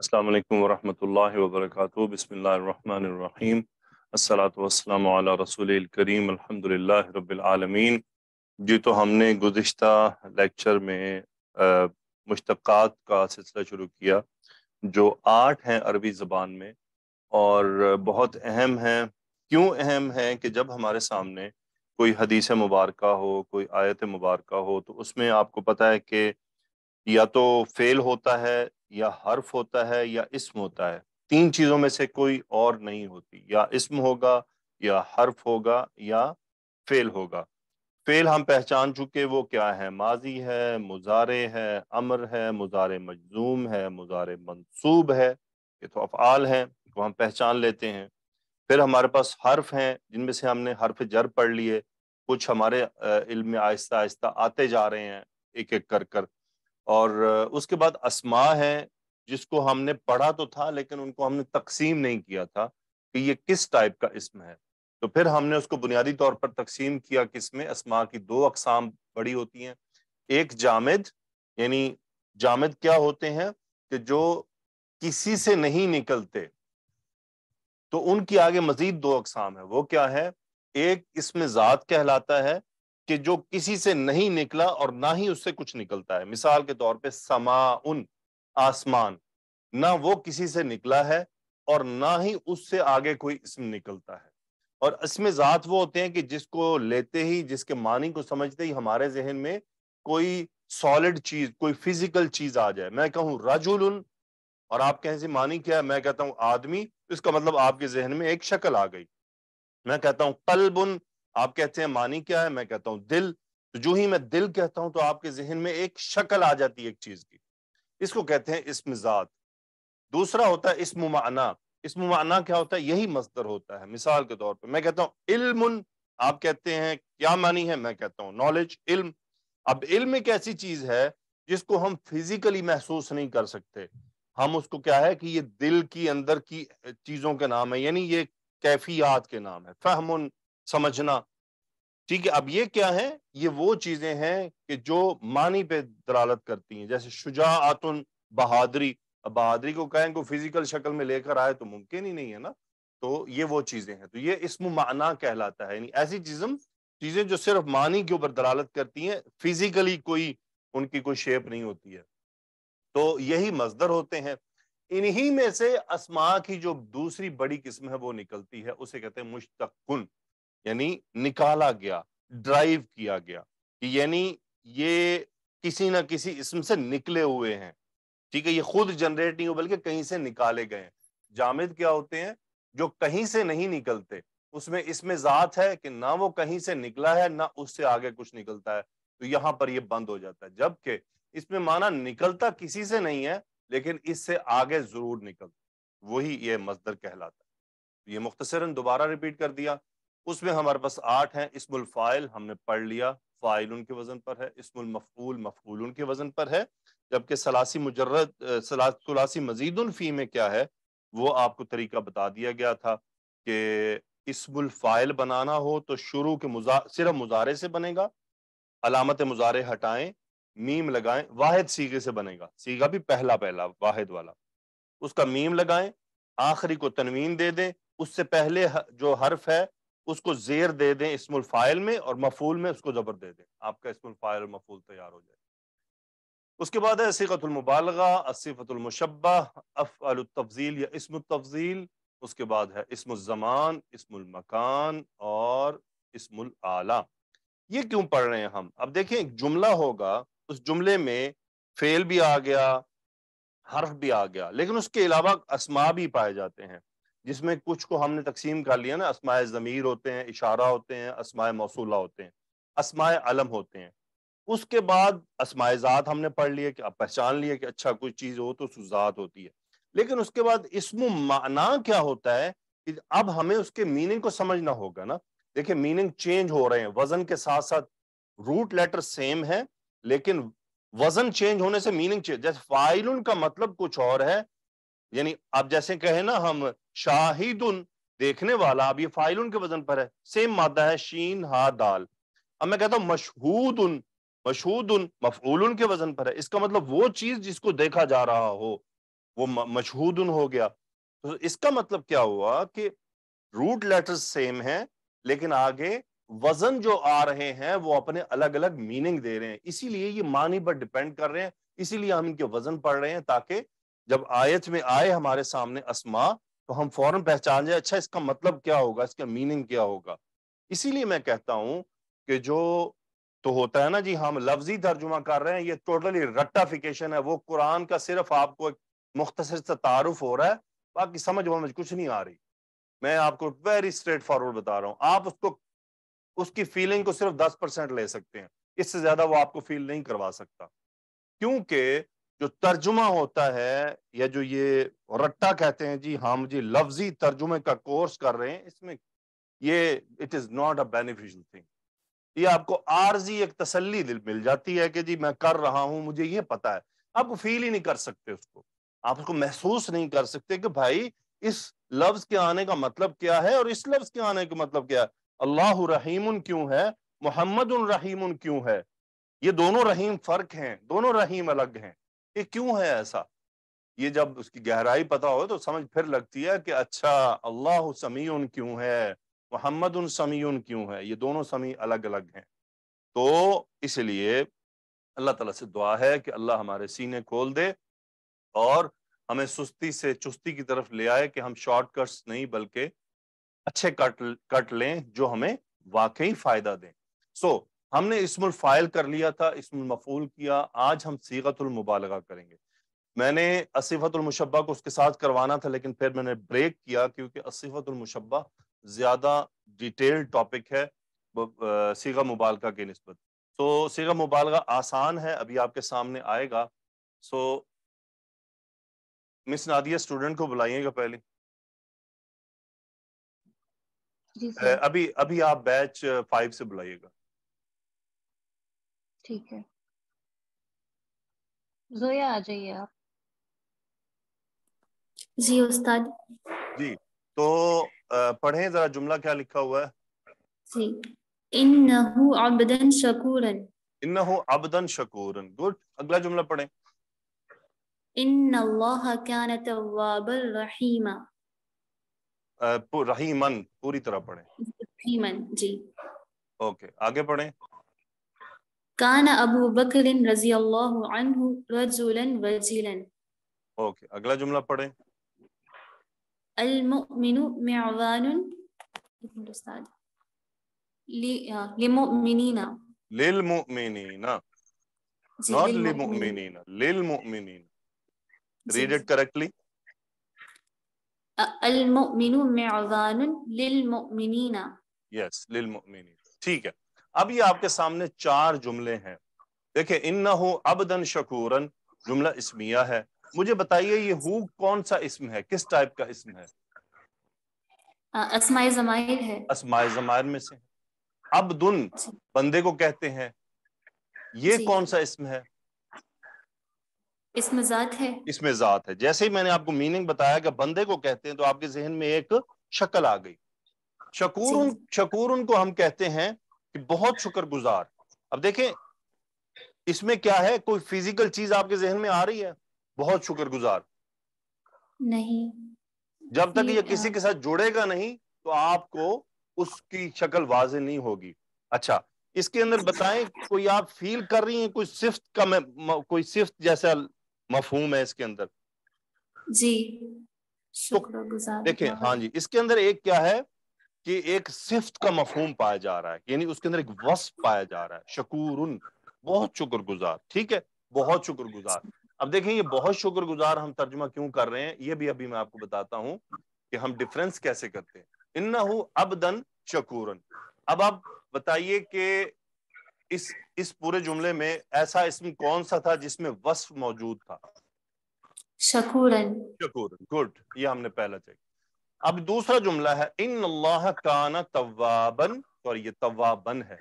अस्सलाम वालेकुम वरहमतुल्लाहि व बरकातुहू बिस्मिल्लाहिर रहमानिर रहीम अस्सलातु वस्सलामु अला रसूलिल करीम अल्हम्दुलिल्लाहि रब्बिल आलमीन जी तो हमने गुज्त लेक्चर में मुश्तक़ात का सिलसिला शुरू किया जो आठ हैं अरबी ज़बान में और बहुत अहम हैं क्यों अहम है कि जब हमारे सामने कोई हदीस मुबारक हो कोई आयत मुबारक हो तो उसमें आपको पता है कि या तो फेल होता है या हर्फ होता है या इस्म होता है तीन चीज़ों में से कोई और नहीं होती या इस्म होगा या हर्फ होगा या फेल होगा फेल हम पहचान चुके वो क्या है माजी है मुजारे है अमर है मुजारे मजजूम है मुजारे मंसूब है ये तो अफआल हैं वो हम पहचान लेते हैं फिर हमारे पास हर्फ हैं जिनमें से हमने हर्फ जर पढ़ लिए कुछ हमारे इल्म में आहिस्ता आहिस्ता आते जा रहे हैं एक एक कर कर और उसके बाद असमा है जिसको हमने पढ़ा तो था लेकिन उनको हमने तकसीम नहीं किया था कि ये किस टाइप का इसम है तो फिर हमने उसको बुनियादी तौर पर तकसीम किया कि इसमें असमा की दो अकसाम बड़ी होती हैं एक जामद यानी जामद क्या होते हैं कि जो किसी से नहीं निकलते तो उनकी आगे मजीद दो अकसाम है वो क्या है एक इसमें ज़ात कहलाता है कि जो किसी से नहीं निकला और ना ही उससे कुछ निकलता है मिसाल के तौर पे उन आसमान ना वो किसी से निकला है और ना ही उससे आगे कोई इसम निकलता है और इसमें ज़ात वो होते हैं कि जिसको लेते ही जिसके मानी को समझते ही हमारे जहन में कोई सॉलिड चीज कोई फिजिकल चीज आ जाए मैं कहूँ रजुल और आप कहें से मानी क्या है मैं कहता हूँ आदमी इसका मतलब आपके जहन में एक शक्ल आ गई मैं कहता हूँ कल्बुन आप कहते हैं मानी क्या है मैं कहता हूँ दिल तो जो ही मैं दिल कहता हूं तो आपके जहन में एक शक्ल आ जाती है एक चीज की इसको कहते हैं इस मिजाज दूसरा होता है इसम माना इसम माना क्या होता है यही मजदर होता है मिसाल के तौर पर मैं कहता हूँ इल्म आप कहते हैं क्या मानी है मैं कहता हूँ नॉलेज इल्म अब इल्म एक ऐसी चीज है जिसको हम फिजिकली महसूस नहीं कर सकते हम उसको क्या है कि ये दिल की अंदर की चीजों के नाम है यानी ये कैफियात के नाम है फहमुन समझना ठीक है अब ये क्या है ये वो चीजें हैं कि जो मानी पे दलालत करती हैं जैसे शुजाआतुन बहादरी अब बहादरी को कहें को फिजिकल शक्ल में लेकर आए तो मुमकिन ही नहीं है ना तो ये वो चीजें हैं तो ये इसम माना कहलाता है यानी ऐसी चीजम चीजें जो सिर्फ मानी के ऊपर दलालत करती हैं फिजिकली कोई उनकी कोई शेप नहीं होती है तो यही मजदर होते हैं इन्हीं में से असमा की जो दूसरी बड़ी किस्म है वो निकलती है उसे कहते हैं मुश्तकुन यानी निकाला गया ड्राइव किया गया कि यानी ये किसी ना किसी इसम से निकले हुए हैं ठीक है ये खुद जनरेट नहीं हो बल्कि कहीं से निकाले गए हैं जामिद क्या होते हैं जो कहीं से नहीं निकलते उसमें इसमें जात है कि ना वो कहीं से निकला है ना उससे आगे कुछ निकलता है तो यहां पर ये बंद हो जाता है जबकि इसमें माना निकलता किसी से नहीं है लेकिन इससे आगे जरूर निकलता वही ये मजदर कहलाता है ये मुख्तसरन दोबारा रिपीट कर दिया उसमें हमारे पास आठ हैं इसमुल फ़ाइल हमने पढ़ लिया फ़ाइल उनके वज़न पर है इसमुल मफूल मफूल उनके वज़न पर है जबकि सलासी मुजरद सलासी मजीद उनफी में क्या है वो आपको तरीका बता दिया गया था कि इसमुल फ़ाइल बनाना हो तो शुरू के मुजा सिर्फ मुजारे से बनेगा अलामत मुजारे हटाएं मीम लगाएं वाहिद सीगे से बनेगा सीगा भी पहला पहला वाहिद वाला उसका मीम लगाएं आखिरी को तनवीन दे दें उससे पहले जो हर्फ है उसको जेर दे दें इसमुल फाइल में और मफूल में उसको जबर दे दें आपका इसमुल फाइल और मफूल तैयार हो जाए उसके बाद है सिकतुलमबालगा असीफ़तुलमशबा अफ़लतफ़ील या इसम तफजील उसके बाद है इसमान इसमकान और इसमुल आला ये क्यों पढ़ रहे हैं हम अब देखें एक जुमला होगा उस जुमले में फेल भी आ गया हर्फ भी आ गया लेकिन उसके अलावा असमा भी पाए जाते हैं जिसमें कुछ को हमने तकसीम कर लिया ना असमाय ज़मीर होते हैं इशारा होते हैं असमाय मौसूला होते हैं असमाय अलम होते हैं उसके बाद असमाय ज़ात हमने पढ़ लिया कि पहचान लिया कि अच्छा कोई चीज़ हो तो सुजात होती है लेकिन उसके बाद इसम माना क्या होता है कि अब हमें उसके मीनिंग को समझना होगा ना देखिए मीनिंग चेंज हो रहे हैं वजन के साथ साथ रूट लेटर सेम है लेकिन वजन चेंज होने से मीनिंग चेंज जैसे फाइलुन का मतलब कुछ और है यानी आप जैसे कहे ना हम शाहिदुन देखने वाला अब ये फाइल उनके वजन पर है सेम मादा है शीन हा दाल अब मैं कहता हूं मशहूद उन मशहूद उन मफूल के वजन पर है इसका मतलब वो चीज जिसको देखा जा रहा हो वो मशहूद उन हो गया तो इसका मतलब क्या हुआ कि रूट लेटर्स सेम है लेकिन आगे वजन जो आ रहे हैं वो अपने अलग अलग मीनिंग दे रहे हैं इसीलिए ये मानी पर डिपेंड कर रहे हैं इसीलिए हम इनके वजन पढ़ रहे हैं ताकि जब आयत में आए हमारे सामने असमा तो हम फौरन पहचान जाए अच्छा इसका मतलब क्या होगा इसका मीनिंग क्या होगा इसीलिए मैं कहता हूं कि जो तो होता है ना जी हम लफ्जी तर्जुमा कर रहे हैं ये टोटली रट्टाफिकेशन है वो कुरान का सिर्फ आपको एक मुख्तर सा तारुफ हो रहा है बाकी समझ वमझ कुछ नहीं आ रही मैं आपको वेरी स्ट्रेट फॉरवर्ड बता रहा हूँ आप उसको उसकी फीलिंग को सिर्फ दस परसेंट ले सकते हैं इससे ज्यादा वो आपको फील नहीं करवा सकता क्योंकि जो तर्जुमा होता है या जो ये रट्टा कहते हैं जी हम हाँ, जी लफ्जी तर्जुमे का कोर्स कर रहे हैं इसमें ये it is not a beneficial thing ये आपको आरजी एक तसल्ली मिल जाती है कि जी मैं कर रहा हूं मुझे ये पता है आप फील ही नहीं कर सकते उसको आप उसको महसूस नहीं कर सकते कि भाई इस लफ्ज के आने का मतलब क्या है और इस लफ्ज के आने का मतलब क्या है अल्लाह रहीम क्यों है मोहम्मद रहीम क्यों है ये दोनों रहीम फर्क हैं दोनों रहीम अलग हैं ये क्यों है ऐसा ये जब उसकी गहराई पता हो तो समझ फिर लगती है कि अच्छा अल्लाह उन क्यों है मोहम्मद उन उन क्यों है ये दोनों समी अलग अलग हैं तो इसलिए अल्लाह तला से दुआ है कि अल्लाह हमारे सीने खोल दे और हमें सुस्ती से चुस्ती की तरफ ले आए कि हम शॉर्टकट्स नहीं बल्कि अच्छे कट कट लें जो हमें वाकई फायदा दें सो so, हमने इसमुल फाइल कर लिया था इसमुल मफूल किया आज हम सीगतुल मुबालगा करेंगे मैंने असीफतुल मुशब्बा को उसके साथ करवाना था लेकिन फिर मैंने ब्रेक किया क्योंकि असीफतुल मुशब्बा ज्यादा डिटेल्ड टॉपिक है सीगा मुबालका के नस्बत तो सीगा मुबालगा आसान है अभी आपके सामने आएगा सो मिस नादिया स्टूडेंट को बुलाइएगा पहले अभी अभी आप बैच फाइव से बुलाइएगा ठीक है जोया आ जाइए आप जी उस्ताद जी तो पढ़ें जरा जुमला क्या लिखा हुआ है जी इन्नहु अब्दन शकूरन इन्नहु अब्दन शकूरन गुड अगला जुमला पढ़ें अल्लाह कान रहीमा रहीमन पूरी तरह पढ़ें रहीमन जी ओके आगे पढ़ें كان أبو بكر رضي الله عنه رجلا وجيلا اوكي अगला जुमला पढ़े المؤمن معوان للمؤمنين للمؤمنين not للمؤمنين للمؤمنين read it correctly المؤمن معوان للمؤمنين yes للمؤمنين ठीक अभी आपके सामने चार जुमले हैं देखिये इन न हो अबदन शकूरन जुमला इसमिया है मुझे बताइए ये हु कौन सा इसम है किस टाइप का इसम है असमाय है असमाय में से दुन बंदे को कहते हैं ये कौन सा इसम है इसमें जात है इसमें जात है जैसे ही मैंने आपको मीनिंग बताया कि बंदे को कहते हैं तो आपके जहन में एक शक्ल आ गई शकूर शकूर उनको हम कहते हैं कि बहुत शुक्रगुजार अब देखें इसमें क्या है कोई फिजिकल चीज आपके जहन में आ रही है बहुत शुक्रगुजार नहीं जब तक ये किसी के साथ जुड़ेगा नहीं तो आपको उसकी शक्ल वाज नहीं होगी अच्छा इसके अंदर बताएं कोई आप फील कर रही हैं कोई सिफ्त का म, कोई सिफ्त जैसा मफहूम है इसके अंदर जी तो देखें हाँ जी इसके अंदर एक क्या है कि एक सिफ्त का मफहूम पाया जा रहा है यानी उसके अंदर एक वस्फ पाया जा रहा है शकूर बहुत शुक्रगुजार ठीक है बहुत शुक्रगुजार अब देखें ये बहुत शुक्रगुजार हम तर्जुमा क्यों कर रहे हैं ये भी अभी मैं आपको बताता हूँ कि हम डिफरेंस कैसे करते हैं इन्ना हो दन शकूरन अब आप बताइए कि इस इस पूरे जुमले में ऐसा इसम कौन सा था जिसमें वस्फ मौजूद था शकूरन शकूरन गुड ये हमने पहला चेक अब दूसरा जुमला है इन अल्लाह काना तवाबन सॉरी ये तवाबन है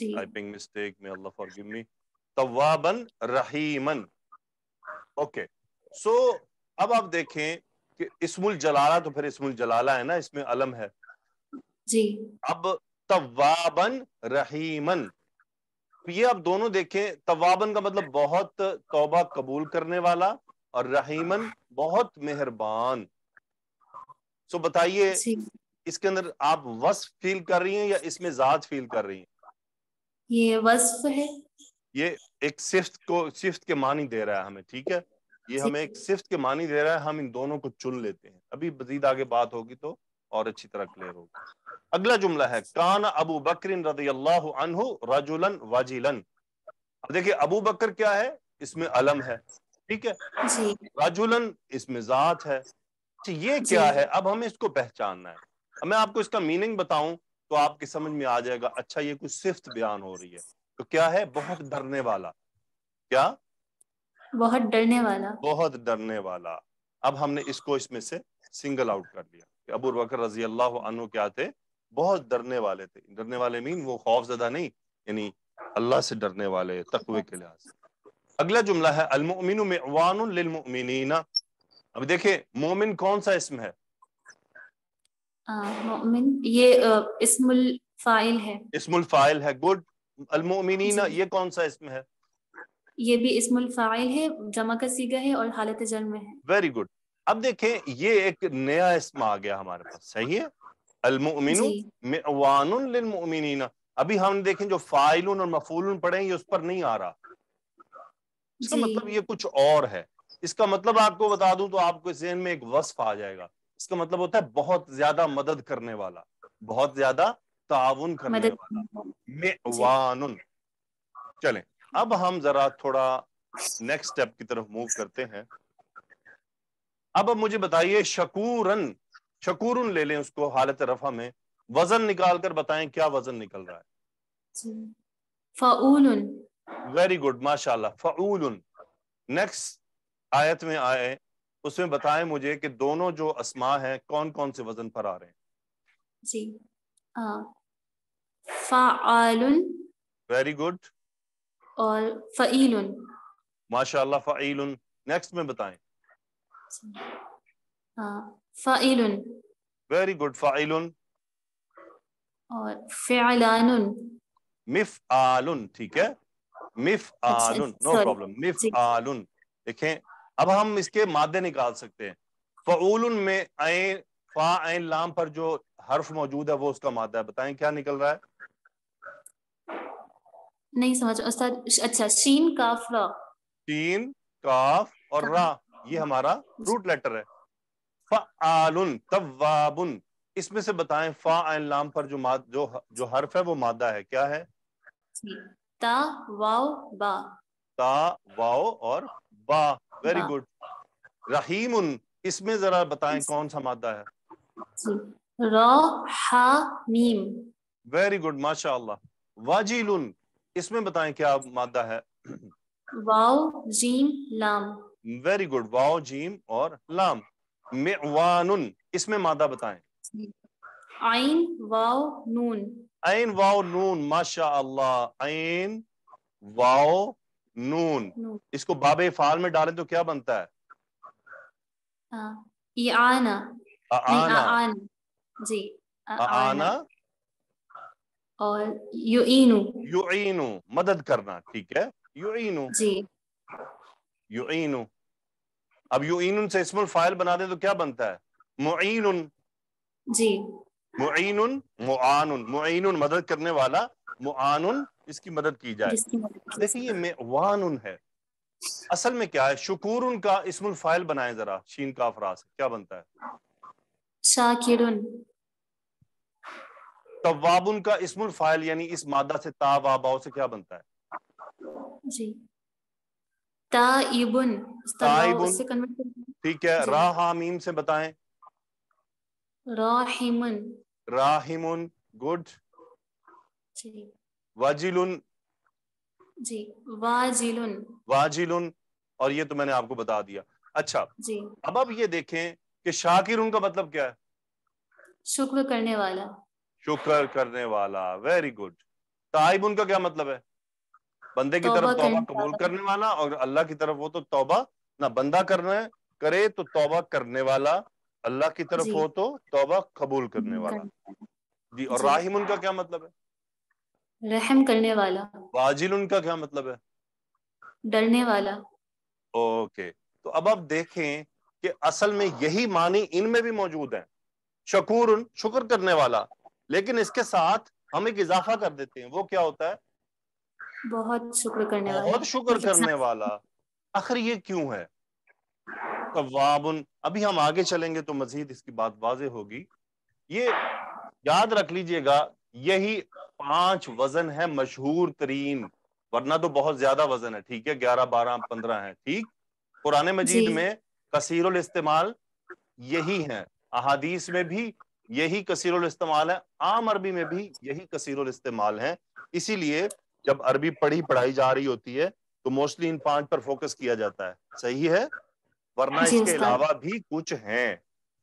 टाइपिंग मिस्टेक में अल्लाह फॉरगिव मी तवाबन रहीमन ओके सो अब आप देखें कि इस्मुल जलाला तो फिर इस्मुल जलाला है ना इसमें अलम है जी अब तवाबन रहीमन तो ये आप दोनों देखें तवाबन का मतलब बहुत तौबा कबूल करने वाला और रहीमन बहुत मेहरबान सो बताइए इसके अंदर आप वस फील कर रही हैं या इसमें जात फील कर रही हैं ये वस्फ है ये एक सिफ्त को सिफ्त के मानी दे रहा है हमें ठीक है ये हमें एक सिफ्त के मानी दे रहा है हम इन दोनों को चुन लेते हैं अभी मजीद आगे बात होगी तो और अच्छी तरह क्लियर होगी अगला जुमला है कान अबू बकर अनहु रजुलन वाजिलन देखिए अबू बकर क्या है इसमें अलम है ठीक है रजुलन इसमें जात है अच्छा ये क्या है अब हमें इसको पहचानना है अब मैं आपको इसका मीनिंग बताऊं तो आपके समझ में आ जाएगा अच्छा ये कुछ सिफ्त बयान हो रही है तो क्या है बहुत डरने वाला क्या बहुत डरने वाला बहुत डरने वाला अब हमने इसको इसमें से सिंगल आउट कर लिया कि अबू बकर रजी अल्लाह अनु क्या थे बहुत डरने वाले थे डरने वाले मीन वो खौफ ज्यादा नहीं यानी अल्लाह से डरने वाले तकवे के लिहाज से अगला जुमला है अलमिन अभी देखिए मोमिन कौन सा इसम है मोमिन ये इसमुल फाइल है इसमुल फाइल है गुड अलमोमिनीना ये कौन सा इसम है ये भी इसमुल फाइल है जमा का सीगा है और हालत जर में है वेरी गुड अब देखें ये एक नया इसम आ गया हमारे पास सही है अलमोमिनु मेवानुन लिलमोमिनीना अभी हम देखें जो फाइलून और मफूलन पढ़े ये उस पर नहीं आ रहा इसका मतलब ये कुछ और है इसका मतलब आपको बता दूं तो आपको जहन में एक वस्फ आ जाएगा इसका मतलब होता है बहुत ज्यादा मदद करने वाला बहुत ज्यादा ताउन करने वाला चलें अब हम जरा थोड़ा नेक्स्ट स्टेप की तरफ मूव करते हैं अब अब मुझे बताइए शकूरन शकूरन ले लें उसको हालत रफा में वजन निकाल कर बताए क्या वजन निकल रहा है फाउलन वेरी गुड माशाल्लाह फाउलन नेक्स्ट आयत में आए उसमें बताएं मुझे कि दोनों जो असमा हैं कौन कौन से वजन पर आ रहे हैं जी फ़ालुन वेरी गुड और फ़ईलुन माशाल्लाह फ़ईलुन नेक्स्ट में बताएं फ़ईलुन वेरी गुड फ़ईलुन और मिफ आलुन ठीक है अच्छा, मिफ आलुन नो प्रॉब्लम मिफ आलुन देखें अब हम इसके मादे निकाल सकते हैं फ़ूल में आइन फा आइन लाम पर जो हर्फ मौजूद है वो उसका मादा है बताएं क्या निकल रहा है नहीं समझ अच्छा शीन काफ रा शीन काफ और रा ये हमारा रूट लेटर है फ़ालुन तवाबुन इसमें से बताएं फा आइन लाम पर जो माद जो जो हर्फ है वो मादा है क्या है ता वाओ बा ता वाओ और वाह वेरी गुड रहीम इसमें जरा बताएं कौन सा मादा है वेरी गुड माशा वाजिल इसमें बताएं क्या मादा है वाओ जीम लाम वेरी गुड वाओ जीम और लाम मेवान इसमें मादा बताएं आइन वाओ नून आइन वाओ नून माशा अल्लाह आइन वाओ नून इसको बाबे फाल में डालें तो क्या बनता है आ, आना आ, आना जी आ, आना, और मदद करना ठीक है युइनु जी युइनु अब युइनुन से इसमुल फाइल बना दे तो क्या बनता है मुइनुन जी मुइनुन मुआनुन मुइनुन मदद करने वाला मुआन इसकी मदद की जाए देखिए ये उन है असल में क्या है शुकुर उनका इसमुल फाइल बनाए जरा शीन का अफराज क्या बनता है शाकिरुन तवाबुन का इसमुल फाइल यानी इस मादा से ताब से क्या बनता है जी ठीक है राहामीम से बताएं राहिमन राहिमन गुड वाजिलुन जी वाजिलुन वाजिलुन और ये तो मैंने आपको बता दिया अच्छा जी अब आप ये देखें कि शाकिर उनका मतलब क्या है शुक्र करने वाला शुक्र करने वाला वेरी गुड ताइब उनका क्या मतलब है बंदे की तरफ तौबा कबूल करने वाला और अल्लाह की तरफ हो तो तौबा ना बंदा करना है करे तो तौबा करने वाला अल्लाह की तरफ हो तो तौबा कबूल करने वाला जी और राहिम उनका क्या मतलब है रहम करने वाला वाजिल उनका क्या मतलब है डरने वाला ओके तो अब आप देखें कि असल में यही मानी इनमें भी मौजूद है शकुर शुक्र करने वाला लेकिन इसके साथ हम एक इजाफा कर देते हैं वो क्या होता है बहुत शुक्र करने वाला बहुत शुक्र करने वाला आखिर ये क्यों है तवाबन अभी हम आगे चलेंगे तो मजीद इसकी बात वाजे होगी ये याद रख लीजिएगा यही पांच वजन है मशहूर तरीन वरना तो बहुत ज्यादा वजन है ठीक है ग्यारह बारह पंद्रह है ठीक पुराने मजीद में कसीरुल इस्तेमाल यही है अहादीस में भी यही कसीरुल इस्तेमाल है आम अरबी में भी यही कसीरुल इस्तेमाल है इसीलिए जब अरबी पढ़ी पढ़ाई जा रही होती है तो मोस्टली इन पांच पर फोकस किया जाता है सही है वरना इसके अलावा भी कुछ हैं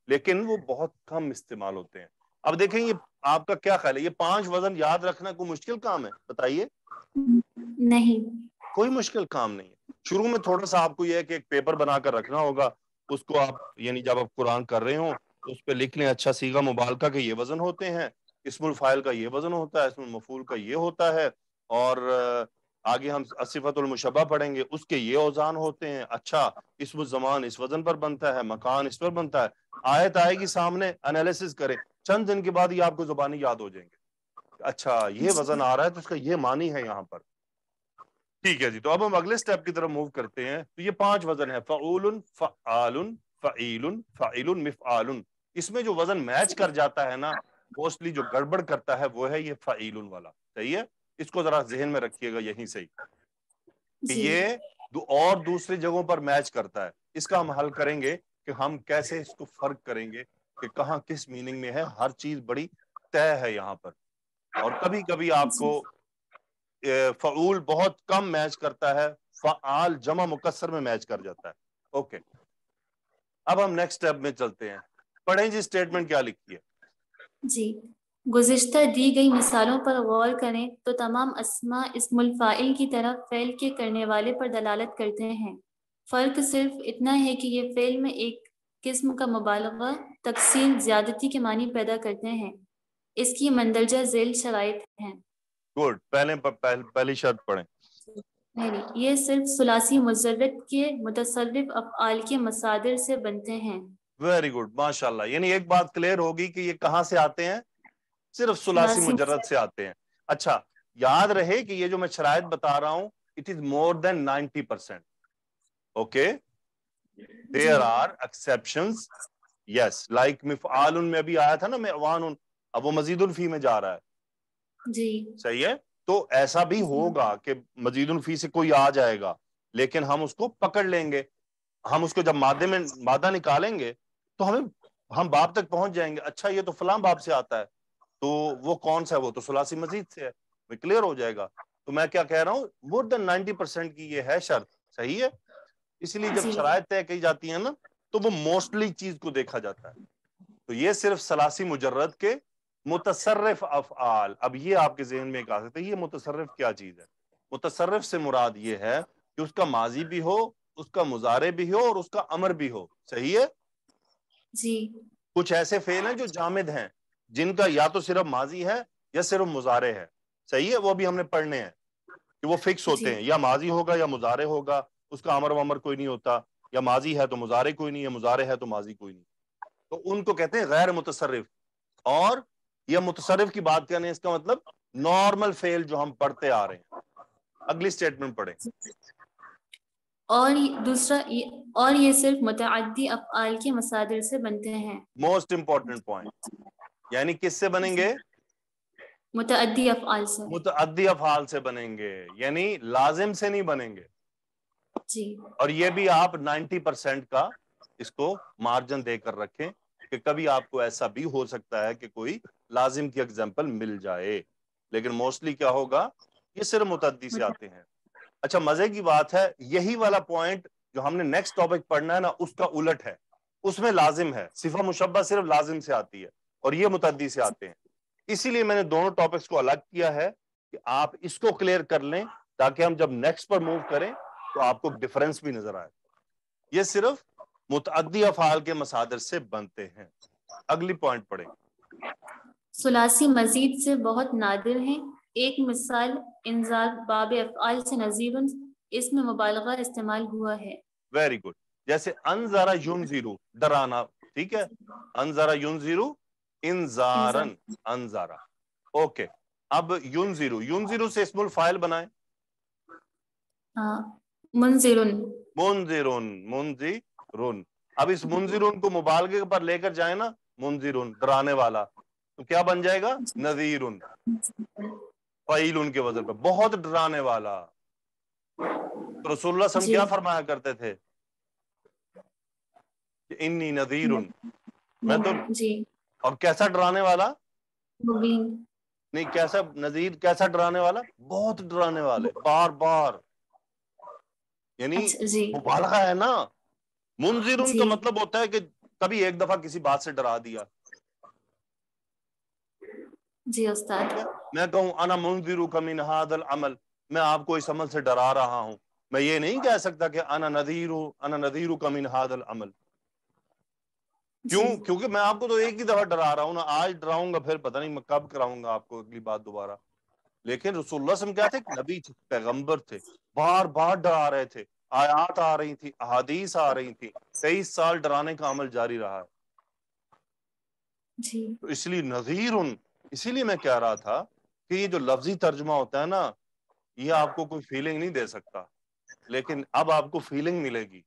लेकिन वो बहुत कम इस्तेमाल होते हैं अब देखें ये आपका क्या ख्याल है ये पांच वजन याद रखना कोई मुश्किल काम है बताइए नहीं कोई मुश्किल काम नहीं है शुरू में थोड़ा सा आपको यह है कि एक पेपर बनाकर रखना होगा उसको आप यानी जब आप कुरान कर रहे हो तो उस पर लिख लें अच्छा सीगा मुबालका के ये वजन होते हैं इसमुल फाइल का ये वजन होता है इसमुल मफूल का ये होता है और आगे हम असिफतुलमशबा पढ़ेंगे उसके ये औजान होते हैं अच्छा इसमुल जमान इस वजन पर बनता है मकान इस पर बनता है आयत आएगी सामने एनालिसिस करें चंद दिन के बाद ये आपको जुबानी याद हो जाएंगे अच्छा ये वजन आ रहा है तो उसका ये मानी है यहाँ पर ठीक है जी तो अब हम अगले स्टेप की तरफ मूव करते हैं तो ये पांच वजन है फ़ाउलन फ़ालुन फ़ाइलुन फ़ाइलुन मिफ़ालुन इसमें जो वजन मैच कर जाता है ना मोस्टली जो गड़बड़ करता है वो है ये फ़ाइलुन वाला सही है इसको जरा जहन में रखिएगा यहीं से ही ये और दूसरी जगहों पर मैच करता है इसका हम हल करेंगे कि हम कैसे इसको फर्क करेंगे कि कहा किस मीनिंग में है हर चीज बड़ी तय है यहाँ पर और कभी कभी आपको फूल बहुत कम मैच करता है फ़ाल जमा मुकसर में मैच कर जाता है ओके अब हम नेक्स्ट स्टेप में चलते हैं पढ़ें जी स्टेटमेंट क्या लिखी है जी गुजशत दी गई मिसालों पर गौर करें तो तमाम असमा इसमुल फ़ाइल की तरह फ़ैल के करने वाले पर दलालत करते हैं फ़र्क सिर्फ इतना है कि ये फेल में एक किस्म का मुबालगा तकसीम ज्यादती के मानी पैदा करते हैं इसकी मंदरजा जेल शराइत है गुड पहले पहल, पहली शर्त पढ़ें नहीं ये सिर्फ सुलासी मुजरत के मुतसरफ अफआल के मसादर से बनते हैं वेरी गुड माशाल्लाह यानी एक बात क्लियर होगी कि ये कहाँ से आते हैं सिर्फ सुलासी मुजरत से आते हैं अच्छा याद रहे कि ये जो मैं शराय बता रहा हूँ it is more than ninety percent okay there are exception yes like मिफाल में अभी आया था ना उन अब वो मजीद फी में जा रहा है जी सही है तो ऐसा भी होगा कि मजीद फी से कोई आ जाएगा लेकिन हम उसको पकड़ लेंगे हम उसको जब मादे में मादा निकालेंगे तो हमें हम बाप तक पहुंच जाएंगे अच्छा ये तो फलाम बाप से आता है तो वो कौन सा है वो तो सुलासी मजीद से है क्लियर हो जाएगा तो मैं क्या कह रहा हूँ मोर देन नाइनटी परसेंट की ये है शर्त सही है इसलिए जब शराय तय की जाती है ना तो वो मोस्टली चीज को देखा जाता है तो ये सिर्फ सलासी मुजर्रद के मुतसरफ अफआल अब ये आपके जहन में एक आ सकता ये मुतसरफ क्या चीज़ है मुतसरफ से मुराद ये है कि उसका माजी भी हो उसका मुजारे भी हो और उसका अमर भी हो सही है जी कुछ ऐसे फेल हैं जो जामिद हैं जिनका या तो सिर्फ माजी है या सिर्फ मुजारे है सही है वो भी हमने पढ़ने हैं कि वो फिक्स होते हैं या माजी होगा या मुजारे होगा उसका अमर वमर कोई नहीं होता या माजी है तो मुजारे कोई नहीं है मुजारे है तो माजी कोई नहीं तो उनको कहते हैं गैर मुतसरफ और यह मुतसरफ की बात करें इसका मतलब नॉर्मल फेल जो हम पढ़ते आ रहे हैं अगली स्टेटमेंट पढ़े और दूसरा और ये सिर्फ मुतदी अफआल के मसादिर से बनते हैं मोस्ट इम्पोर्टेंट पॉइंट यानी किससे बनेंगे मुतदी अफआल से मुतदी अफआल से बनेंगे यानी लाजिम से नहीं बनेंगे और ये भी आप 90 परसेंट का इसको मार्जिन देकर रखें कि कभी आपको ऐसा भी हो सकता है कि कोई लाजिम की एग्जाम्पल मिल जाए लेकिन मोस्टली क्या होगा ये सिर्फ मुतदी से आते हैं अच्छा मजे की बात है यही वाला पॉइंट जो हमने नेक्स्ट टॉपिक पढ़ना है ना उसका उलट है उसमें लाजिम है सिफा मुशबा सिर्फ लाजिम से आती है और ये मुतदी से आते हैं इसीलिए मैंने दोनों टॉपिक्स को अलग किया है कि आप इसको क्लियर कर लें ताकि हम जब नेक्स्ट पर मूव करें तो आपको डिफरेंस भी नजर आए ये सिर्फ मुतदी अफाल के मसादर से बनते हैं अगली पॉइंट पढ़ेंगे सुलासी मजीद से बहुत नादिर हैं एक मिसाल इंजार बाब अफाल से नजीबन इसमें मुबालगा इस्तेमाल हुआ है वेरी गुड जैसे अनजारा यून जीरो डराना ठीक है अनजारा यून जीरो इंजारन अनजारा ओके अब यून जीरो यून जीरो से इसमुल फाइल बनाए हाँ। मुंजिरुन मुंजिरुन मुंजिरुन अब इस मुंजिरुन को मुबालगे पर लेकर जाए ना मुंजिरुन डराने वाला तो क्या बन जाएगा नजीरुन उन फैल उनके वजन पर बहुत डराने वाला तो रसूलुल्लाह सम क्या फरमाया करते थे कि इन्नी नजीरुन मैं तो और कैसा डराने वाला नहीं कैसा नजीर कैसा डराने वाला बहुत डराने वाले बार बार यानी अच्छा, मुबालगा है ना मुंजिर का मतलब होता है कि कभी एक दफा किसी बात से डरा दिया जी उस्ताद मैं कहूँ अना मुंजिर कमिन हादल अमल मैं आपको इस अमल से डरा रहा हूँ मैं ये नहीं कह सकता कि अना नदीर अना नदीर कमिन हादल अमल क्यों क्योंकि मैं आपको तो एक ही दफा डरा रहा हूँ ना आज डराऊंगा फिर पता नहीं मैं कब कराऊंगा आपको अगली बात दोबारा लेकिन रसुल्लम क्या थे नबी थे पैगम्बर थे बार बार डरा रहे थे आयात आ रही थी अहादीस आ रही थी तेईस साल डराने का अमल जारी रहा है जी। तो इसलिए नजीर उन इसीलिए मैं कह रहा था कि ये जो लफ्जी तर्जमा होता है ना ये आपको कोई फीलिंग नहीं दे सकता लेकिन अब आपको फीलिंग मिलेगी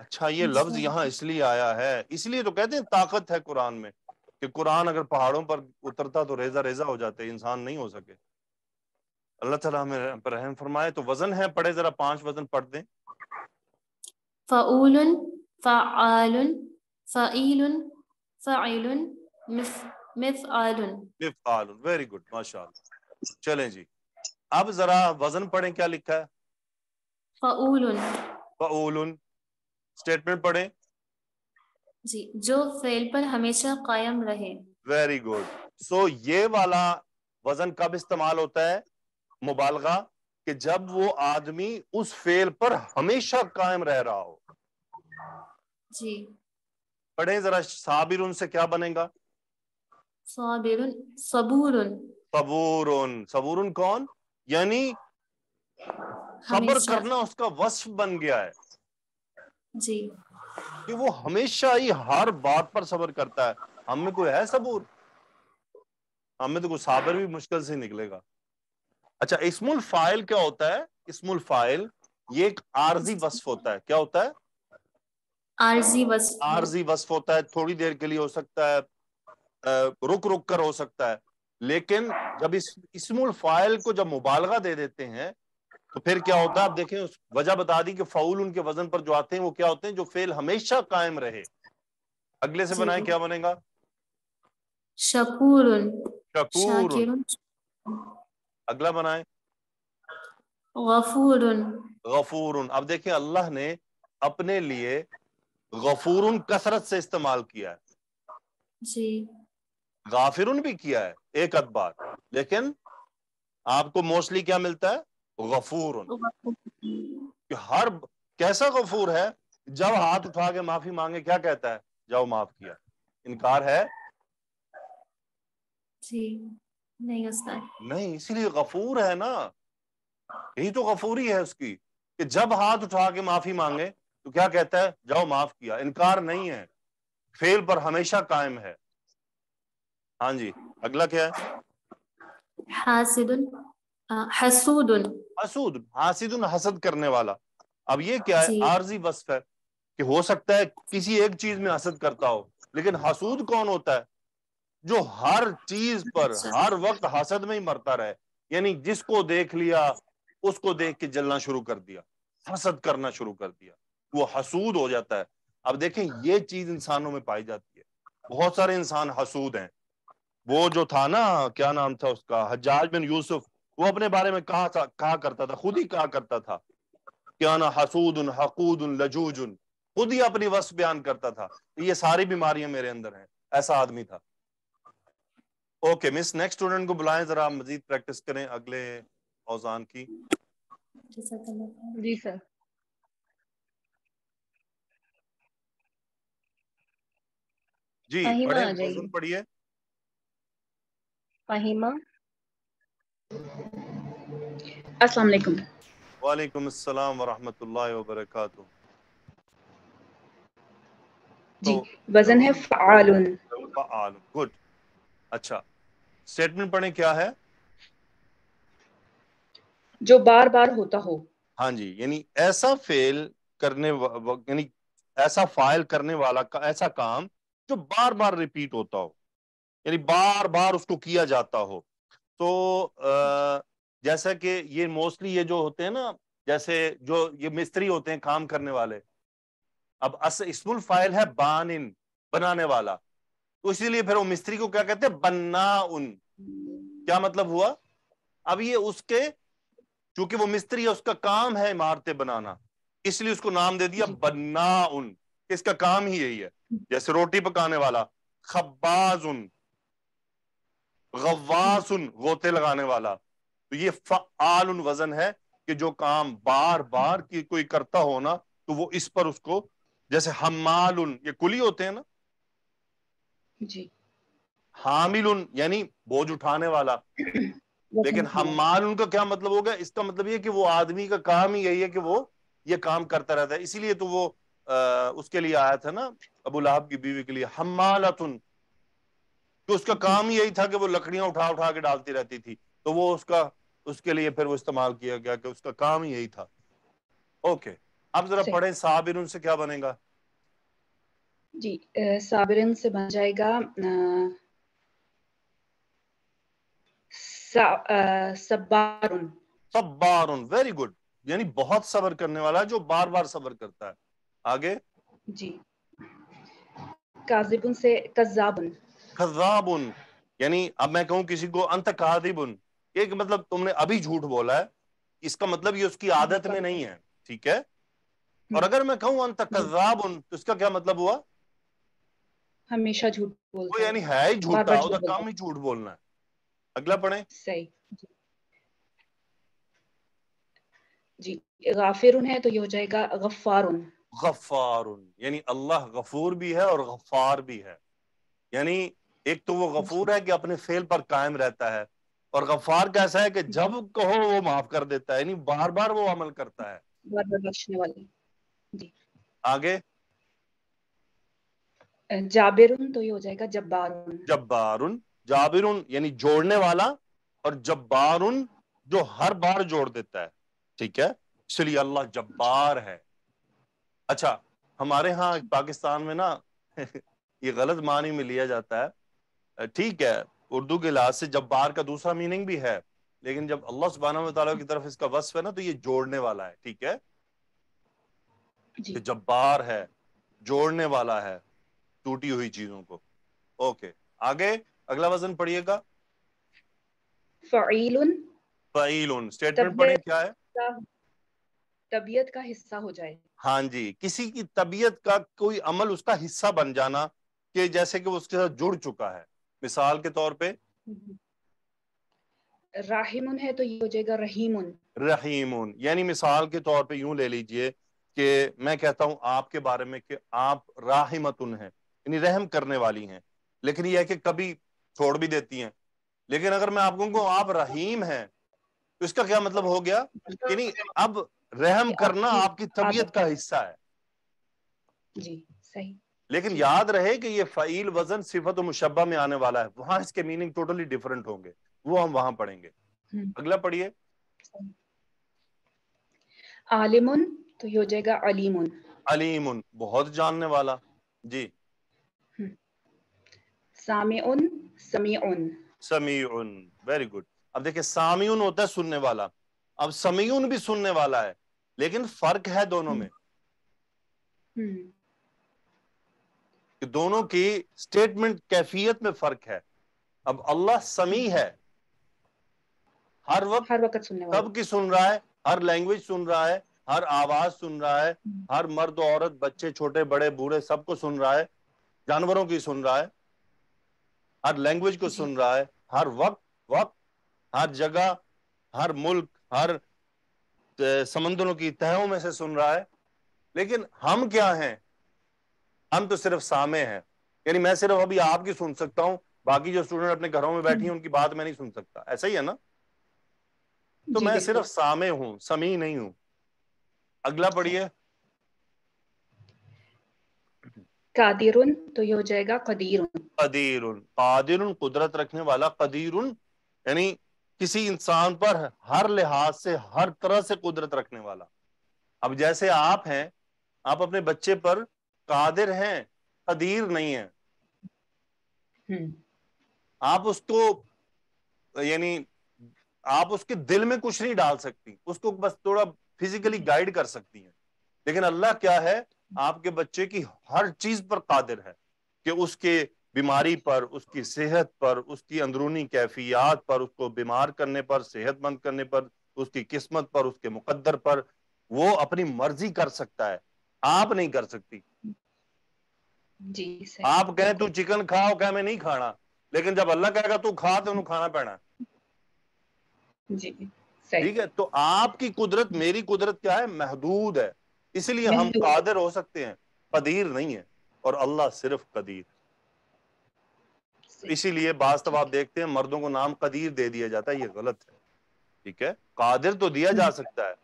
अच्छा ये लफ्ज यहाँ इसलिए आया है इसलिए तो कहते हैं ताकत है कुरान में कि कुरान अगर पहाड़ों पर उतरता तो रेजा रेजा हो जाते इंसान नहीं हो सके अल्लाह ताला हमें पर रहम फरमाए तो वजन है पढ़े जरा पांच वजन पढ़ दें फाउलुन फाआलुन फाइलुन फाइलुन फ़ईल मिफआलुन मिफआलुन वेरी गुड माशाल्लाह चलें जी अब जरा वजन पढ़ें क्या लिखा है फाउलुन फाउलुन स्टेटमेंट पढ़ें जी जो फेल पर हमेशा कायम रहे वेरी गुड सो ये वाला वजन कब इस्तेमाल होता है मुबालगा कि जब वो आदमी उस फेल पर हमेशा कायम रह रहा हो जी पढ़े जरा साबिर से क्या बनेगा सबूरुन सबूरुन कौन यानी सबर करना उसका वस्फ बन गया है जी कि वो हमेशा ही हर बात पर सबर करता है हमें कोई है सबूर हमें तो कोई साबिर भी मुश्किल से निकलेगा अच्छा इसमुल फाइल क्या होता है इसमुल फाइल ये एक आरजी वस्फ होता है क्या होता है आरजी वस्फ आरजी वस्फ होता है थोड़ी देर के लिए हो सकता है रुक रुक कर हो सकता है लेकिन जब इस इसमुल फाइल को जब मुबालगा दे देते हैं तो फिर क्या होता है आप देखें वजह बता दी कि फाउल उनके वजन पर जो आते हैं वो क्या होते हैं जो फेल हमेशा कायम रहे अगले से बनाए क्या बनेगा शकूर शकूर अगला बनाए गफूर गफूर अब देखिए अल्लाह ने अपने लिए गफूर कसरत से इस्तेमाल किया है जी गाफिर भी किया है एक अद बार लेकिन आपको मोस्टली क्या मिलता है गफूर कि हर कैसा गफूर है जब हाथ उठा के माफी मांगे क्या कहता है जाओ माफ किया इनकार है जी नहीं नहीं इसीलिए तो गफूर है ना यही तो गफूरी है उसकी कि जब हाथ उठा के माफी मांगे तो क्या कहता है जाओ माफ किया इनकार नहीं है फेल पर हमेशा कायम है हाँ जी अगला क्या है हासिदुन हसूदुन हसूदुन हासिदुन हसद करने वाला अब ये क्या है आरजी वस्फ है कि हो सकता है किसी एक चीज में हसद करता हो लेकिन हसूद कौन होता है जो हर चीज पर अच्छा। हर वक्त हसद में ही मरता रहे यानी जिसको देख लिया उसको देख के जलना शुरू कर दिया हसद करना शुरू कर दिया वो हसूद हो जाता है अब देखें ये चीज इंसानों में पाई जाती है बहुत सारे इंसान हसूद हैं वो जो था ना क्या नाम था उसका हजाज बिन यूसुफ वो अपने बारे में कहा था कहा करता था खुद ही कहा करता था क्या ना हसूद उन हकूद उन लजूज उन खुद ही अपनी वस बयान करता था ये सारी बीमारियां मेरे अंदर हैं ऐसा आदमी था ओके मिस नेक्स्ट स्टूडेंट को बुलाएं जरा आप मजीद प्रैक्टिस करें अगले औजान की जी सर पढ़िए अस्सलाम वालेकुम वालेकुम अस्सलाम जी तो- वजन है गुड अच्छा स्टेटमेंट पढ़े क्या है जो बार बार होता हो हाँ जी यानी ऐसा फेल करने यानी ऐसा फाइल करने वाला का ऐसा काम जो बार बार रिपीट होता हो यानी बार बार उसको किया जाता हो तो आ, जैसा कि ये मोस्टली ये जो होते हैं ना जैसे जो ये मिस्त्री होते हैं काम करने वाले अब इसमुल फाइल है बान इन बनाने वाला तो इसीलिए फिर वो मिस्त्री को क्या कहते हैं बन्ना उन क्या मतलब हुआ अब ये उसके चूंकि वो मिस्त्री है उसका काम है इमारतें बनाना इसलिए उसको नाम दे दिया बन्ना उन इसका काम ही यही है जैसे रोटी पकाने वाला खब्बाज उन गवास उन गोते लगाने वाला तो ये फ़ाल उन वजन है कि जो काम बार बार की कोई करता हो ना तो वो इस पर उसको जैसे हमाल उन ये कुली होते हैं ना जी हामिल यानी बोझ उठाने वाला लेकिन हमाल उनका क्या मतलब होगा इसका मतलब ये कि वो आदमी का काम ही यही है कि वो ये काम करता रहता है इसीलिए तो वो आ, उसके लिए आया था ना अबू लहाब की बीवी के लिए हमालतुन तो उसका काम ही यही था कि वो लकड़ियां उठा उठा के डालती रहती थी तो वो उसका उसके लिए फिर वो इस्तेमाल किया गया कि उसका काम ही यही था ओके अब जरा पढ़े साबिर उनसे क्या बनेगा जी साबरन से बन जाएगा वेरी गुड यानी बहुत सबर करने वाला जो बार बार सबर करता है आगे जी काजिबुन से कजाबुन कजाबुन यानी अब मैं कहूँ किसी को अंत काजिबुन एक मतलब तुमने अभी झूठ बोला है इसका मतलब ये उसकी आदत में नहीं है ठीक है और अगर मैं कहूं अंत कजाबुन तो इसका क्या मतलब हुआ हमेशा झूठ बोलता है यानी है ही झूठा तो उसका काम ही झूठ बोलना है अगला पढ़े सही जी गाफिर है तो ये हो जाएगा गफ्फार गफ्फार यानी अल्लाह गफूर भी है और गफ्फार भी है यानी एक तो वो अच्छा। गफूर है कि अपने फेल पर कायम रहता है और गफ्फार कैसा है कि जब कहो वो माफ कर देता है यानी बार बार वो अमल करता है बार बार बख्शने वाले जी आगे जाबिरुन तो ये हो जाएगा जब्बारुन जब्बारुन जाबिरुन यानी जोड़ने वाला और जब्बारुन जो हर बार जोड़ देता है ठीक है इसलिए अल्लाह जब्बार है अच्छा हमारे यहाँ पाकिस्तान में ना ये गलत मानी में लिया जाता है ठीक है उर्दू के लिहाज से जब्बार का दूसरा मीनिंग भी है लेकिन जब अल्लाह सुबहाना की तरफ इसका वस्फ है ना तो ये जोड़ने वाला है ठीक है जब्बार है जोड़ने वाला है टूटी हुई चीजों को ओके आगे अगला वजन पढ़िएगा फईलुन फईलुन स्टेटमेंट पढ़े क्या है तबीयत का हिस्सा हो जाए हाँ जी किसी की तबीयत का कोई अमल उसका हिस्सा बन जाना कि जैसे कि वो उसके साथ जुड़ चुका है मिसाल के तौर पे हम्म। राहिमुन है तो ये हो जाएगा रहीमुन रहीमुन यानी मिसाल के तौर पे यूं ले लीजिए कि मैं कहता हूं आपके बारे में कि आप राहिमतुन हैं यानी रहम करने वाली हैं लेकिन यह है कि कभी छोड़ भी देती हैं लेकिन अगर मैं आपको कहूँ आप रहीम हैं तो इसका क्या मतलब हो गया कि नहीं अब रहम करना आपकी तबीयत का हिस्सा है जी सही लेकिन याद रहे कि ये फ़ाइल वजन सिफत और मुशबा में आने वाला है वहां इसके मीनिंग टोटली डिफरेंट होंगे वो हम वहां पढ़ेंगे हम्म। अगला पढ़िए आलिमुन तो हो जाएगा अलीमुन अलीमुन बहुत जानने वाला जी सामीउन समीउन समीउन वेरी गुड अब देखिए सामीउन होता है सुनने वाला अब समीउन भी सुनने वाला है लेकिन फर्क है दोनों में हम्म। हम्म। कि दोनों की स्टेटमेंट कैफियत में फर्क है अब अल्लाह समी है हर वक्त हर वक्त सुनने कब की सुन रहा है हर लैंग्वेज सुन रहा है हर आवाज सुन रहा है हम्म। हर मर्द औरत बच्चे छोटे बड़े बूढ़े सबको सुन रहा है जानवरों की सुन रहा है हर लैंग्वेज को सुन रहा है हर वक्त वक्त हर जगह हर मुल्क हर समुद्रों की तहों में से सुन रहा है लेकिन हम क्या हैं हम तो सिर्फ सामे हैं यानी मैं सिर्फ अभी आपकी सुन सकता हूँ बाकी जो स्टूडेंट अपने घरों में बैठी हैं हम्म। उनकी बात मैं नहीं सुन सकता ऐसा ही है ना तो मैं सिर्फ सामे हूँ समी नहीं हूं अगला पढ़िए कादिरुन तो ये हो जाएगा कदीरुन कदीरुन कादिरुन कुदरत रखने वाला कदीरुन यानी किसी इंसान पर हर लिहाज से हर तरह से कुदरत रखने वाला अब जैसे आप हैं आप अपने बच्चे पर कादिर हैं कदीर नहीं है हम्म। आप उसको यानी आप उसके दिल में कुछ नहीं डाल सकती उसको बस थोड़ा फिजिकली गाइड कर सकती हैं लेकिन अल्लाह क्या है आपके बच्चे की हर चीज पर कादिर है कि उसके बीमारी पर उसकी सेहत पर उसकी अंदरूनी कैफियत पर उसको बीमार करने पर सेहतमंद करने पर उसकी किस्मत पर उसके मुकद्दर पर वो अपनी मर्जी कर सकता है आप नहीं कर सकती जी सर आप कहें तू चिकन खाओ कह मैं नहीं खाना लेकिन जब अल्लाह कहेगा तू खा तो उन्हें खाना पैना जी ठीक है तो आपकी कुदरत मेरी कुदरत क्या है महदूद है इसलिए हम तो- कादिर हो सकते हैं कदीर नहीं है और अल्लाह सिर्फ कदीर इसीलिए वास्तव आप देखते हैं मर्दों को नाम कदीर दे दिया जाता है ये गलत है ठीक है कादिर तो दिया जा सकता है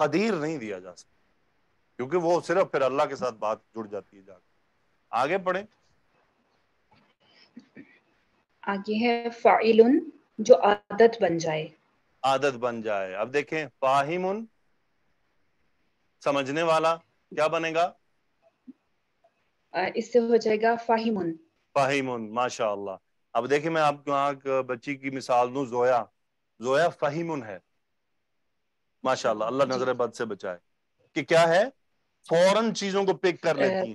कदीर नहीं दिया जा सकता क्योंकि वो सिर्फ फिर अल्लाह के साथ बात जुड़ जाती है जाकर आगे पढ़े आगे है फाइलुन जो आदत बन जाए आदत बन जाए अब देखें फाहिमुन समझने वाला क्या बनेगा इससे हो जाएगा फाहिमुन फाहिमुन माशाल्लाह अब देखिए मैं आप बच्ची की मिसाल दू जोया जोया फाहिमुन है माशाल्लाह अल्लाह नजर बद से बचाए कि क्या है फौरन चीजों को पिक कर लेती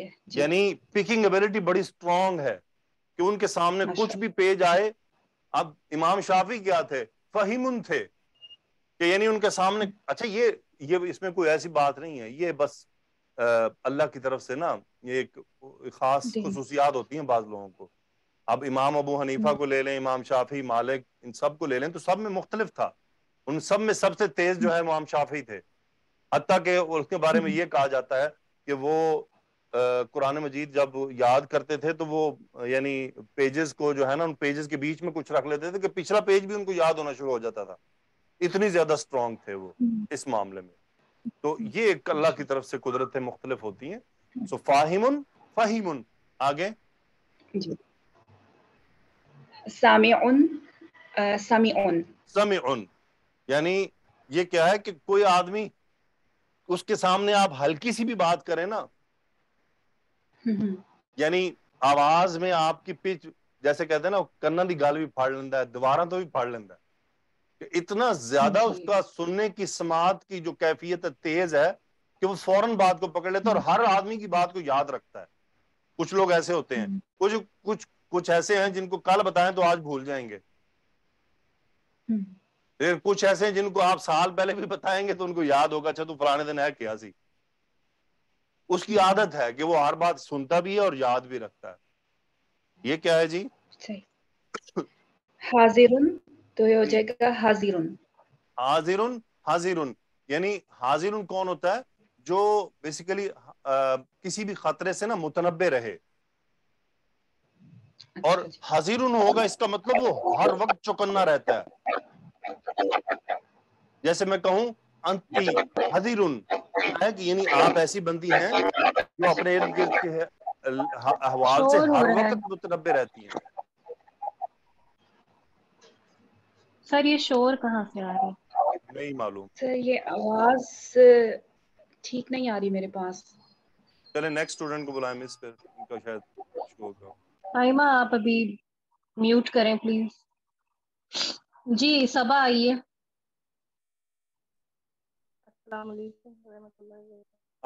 है यानी पिकिंग एबिलिटी बड़ी स्ट्रॉन्ग है कि उनके सामने कुछ भी पेज आए अब इमाम शाफी क्या थे फहीमुन थे कि यानी उनके सामने अच्छा ये ये इसमें कोई ऐसी बात नहीं है ये बस अल्लाह की तरफ से ना ये एक खास खसूसियात होती हैं बाज लोगों को अब इमाम अबू हनीफा को ले लें इमाम शाफी मालिक इन सब को ले लें तो सब में मुख्तलिफ था उन सब में सबसे तेज जो है इमाम शाफी थे हत्या के उसके बारे में ये कहा जाता है कि वो कुरान मजीद जब याद करते थे तो वो यानी पेजेस को जो है ना उन पेजेस के बीच में कुछ रख लेते थे कि पिछला पेज भी उनको याद होना शुरू हो जाता था इतनी ज्यादा स्ट्रांग थे वो हम्म। इस मामले में तो हम्म। ये एक अल्लाह की तरफ से कुदरतें मुख्तलिफ होती हैं सो हम्म। फाहिमुन फाहिमुन आगे समीउन यानी ये क्या है कि कोई आदमी उसके सामने आप हल्की सी भी बात करें ना यानी आवाज में आपकी पिच जैसे कहते हैं ना कन्ना दी गल भी फाड़ लेंदा है दोबारा तो भी फाड़ लेंदा है इतना ज्यादा उसका सुनने की समात की जो कैफियत है तेज है कि वो फौरन बात को पकड़ लेता है और हर आदमी की बात को याद रखता है कुछ लोग ऐसे होते हैं हम्म। कुछ कुछ कुछ ऐसे हैं जिनको कल बताएं तो आज भूल जाएंगे हम्म। कुछ ऐसे हैं जिनको आप साल पहले भी बताएंगे तो उनको याद होगा अच्छा तो पुराने दिन है क्या सी उसकी आदत है कि वो हर बात सुनता भी है और याद भी रखता है ये क्या है जी हाजिर तो ये हो जाएगा हाजिरुन हाजिरुन हाजिरुन यानी हाजिरुन कौन होता है जो बेसिकली किसी भी खतरे से ना मुतनबे रहे अच्छा, और अच्छा। हाजिरुन होगा इसका मतलब वो हर वक्त चौकन्ना रहता है जैसे मैं कहूं अंती है कि यानी आप ऐसी बंदी हैं जो अपने इर्द गिर्द के अहवाल से हर वक्त मुतनबे रहती हैं सर ये शोर कहाँ से आ रहा है नहीं मालूम सर ये आवाज ठीक नहीं आ रही मेरे पास चले नेक्स्ट स्टूडेंट को बुलाएं मिस फिर उनका शायद कुछ होगा आयमा आप अभी म्यूट करें प्लीज जी सबा आइए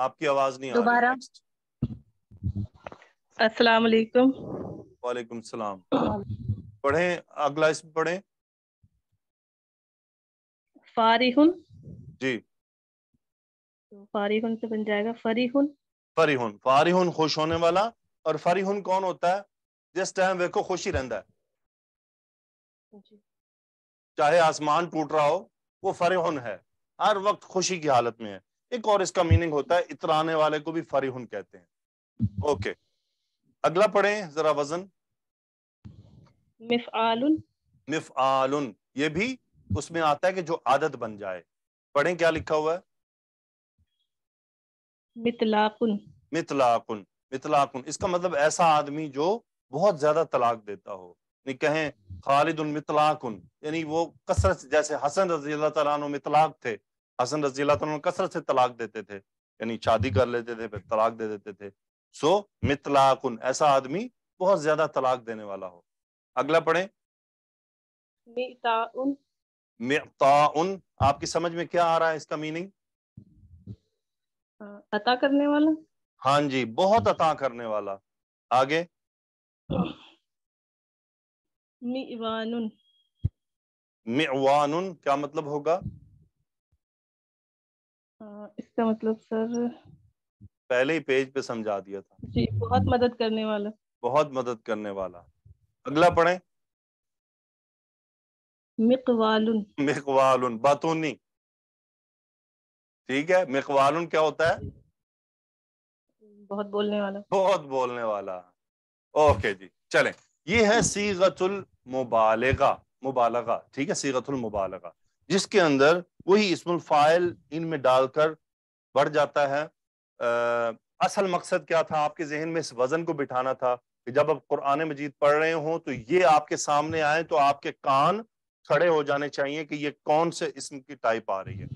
आपकी आवाज नहीं दोबारा अस्सलाम वालेकुम वालेकुम सलाम पढ़े अगला इसमें पढ़े फारिहुन जी तो फारिहुन से बन जाएगा फरीहुन फरीहुन फारिहुन खुश होने वाला और फरीहुन कौन होता है जिस टाइम वेखो खुशी रहता है चाहे आसमान टूट रहा हो वो फरीहुन है हर वक्त खुशी की हालत में है एक और इसका मीनिंग होता है इतराने वाले को भी फरीहुन कहते हैं ओके अगला पढ़े जरा वजन मिफ आलुन मिफ आलुन ये भी उसमें आता है कि जो आदत बन जाए पढ़ें क्या लिखा हुआ है मितलाकुन मितलाकुन मितलाकुन इसका मतलब ऐसा आदमी जो बहुत ज्यादा तलाक देता हो नहीं कहें खालिद उन मितलाकुन यानी वो कसरत जैसे हसन रजी अल्लाह मितलाक थे हसन रजी अल्लाह कसरत से तलाक देते थे यानी शादी कर लेते थे फिर तलाक दे देते थे सो मितलाकुन ऐसा आदमी बहुत ज्यादा तलाक देने वाला हो अगला पढ़े आपकी समझ में क्या आ रहा है इसका मीनिंग अता करने वाला हाँ जी बहुत अता करने वाला आगे मिवानुन मिवानुन क्या मतलब होगा इसका मतलब सर पहले ही पेज पे समझा दिया था जी बहुत मदद करने वाला बहुत मदद करने वाला अगला पढ़े मिकवालुन मिकवालुन बातूनी ठीक है मिकवालुन क्या होता है बहुत बोलने वाला बहुत बोलने वाला ओके जी चले ये है सीगतुल मुबालगा मुबालगा ठीक है सीगतुल मुबालगा जिसके अंदर वही इसमुल फाइल इनमें डालकर बढ़ जाता है आ, असल मकसद क्या था आपके जहन में इस वजन को बिठाना था कि जब आप कुरान मजीद पढ़ रहे हो तो ये आपके सामने आए तो आपके कान खड़े हो जाने चाहिए कि ये कौन से इसम की टाइप आ रही है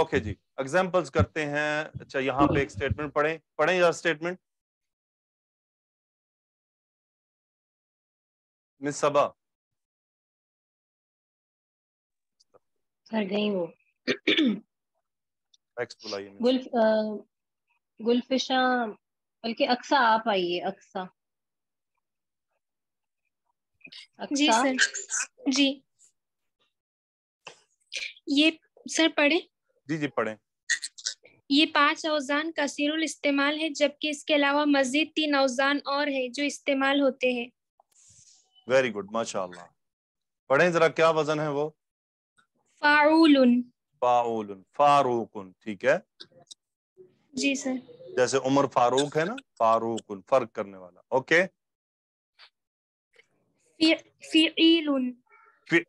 ओके जी एग्जाम्पल्स करते हैं अच्छा यहाँ पे एक स्टेटमेंट पढ़े पढ़े यार स्टेटमेंट मिस सबा सर गई वो नेक्स्ट बुलाइए गुल गुलफिशा बल्कि अक्सा आप आइए अक्सा, अक्सा जी सर जी ये सर पढ़े जी जी पढ़े ये पांच अवजान सिरुल इस्तेमाल है जबकि इसके अलावा मजीद तीन अवजान और है जो इस्तेमाल होते हैं वेरी गुड माशा पढ़े जरा क्या वजन है वो फाउलन फाउलन फारूकुन ठीक है जी सर जैसे उमर फारूक है ना फारूक फर्क करने वाला ओके फिर फिर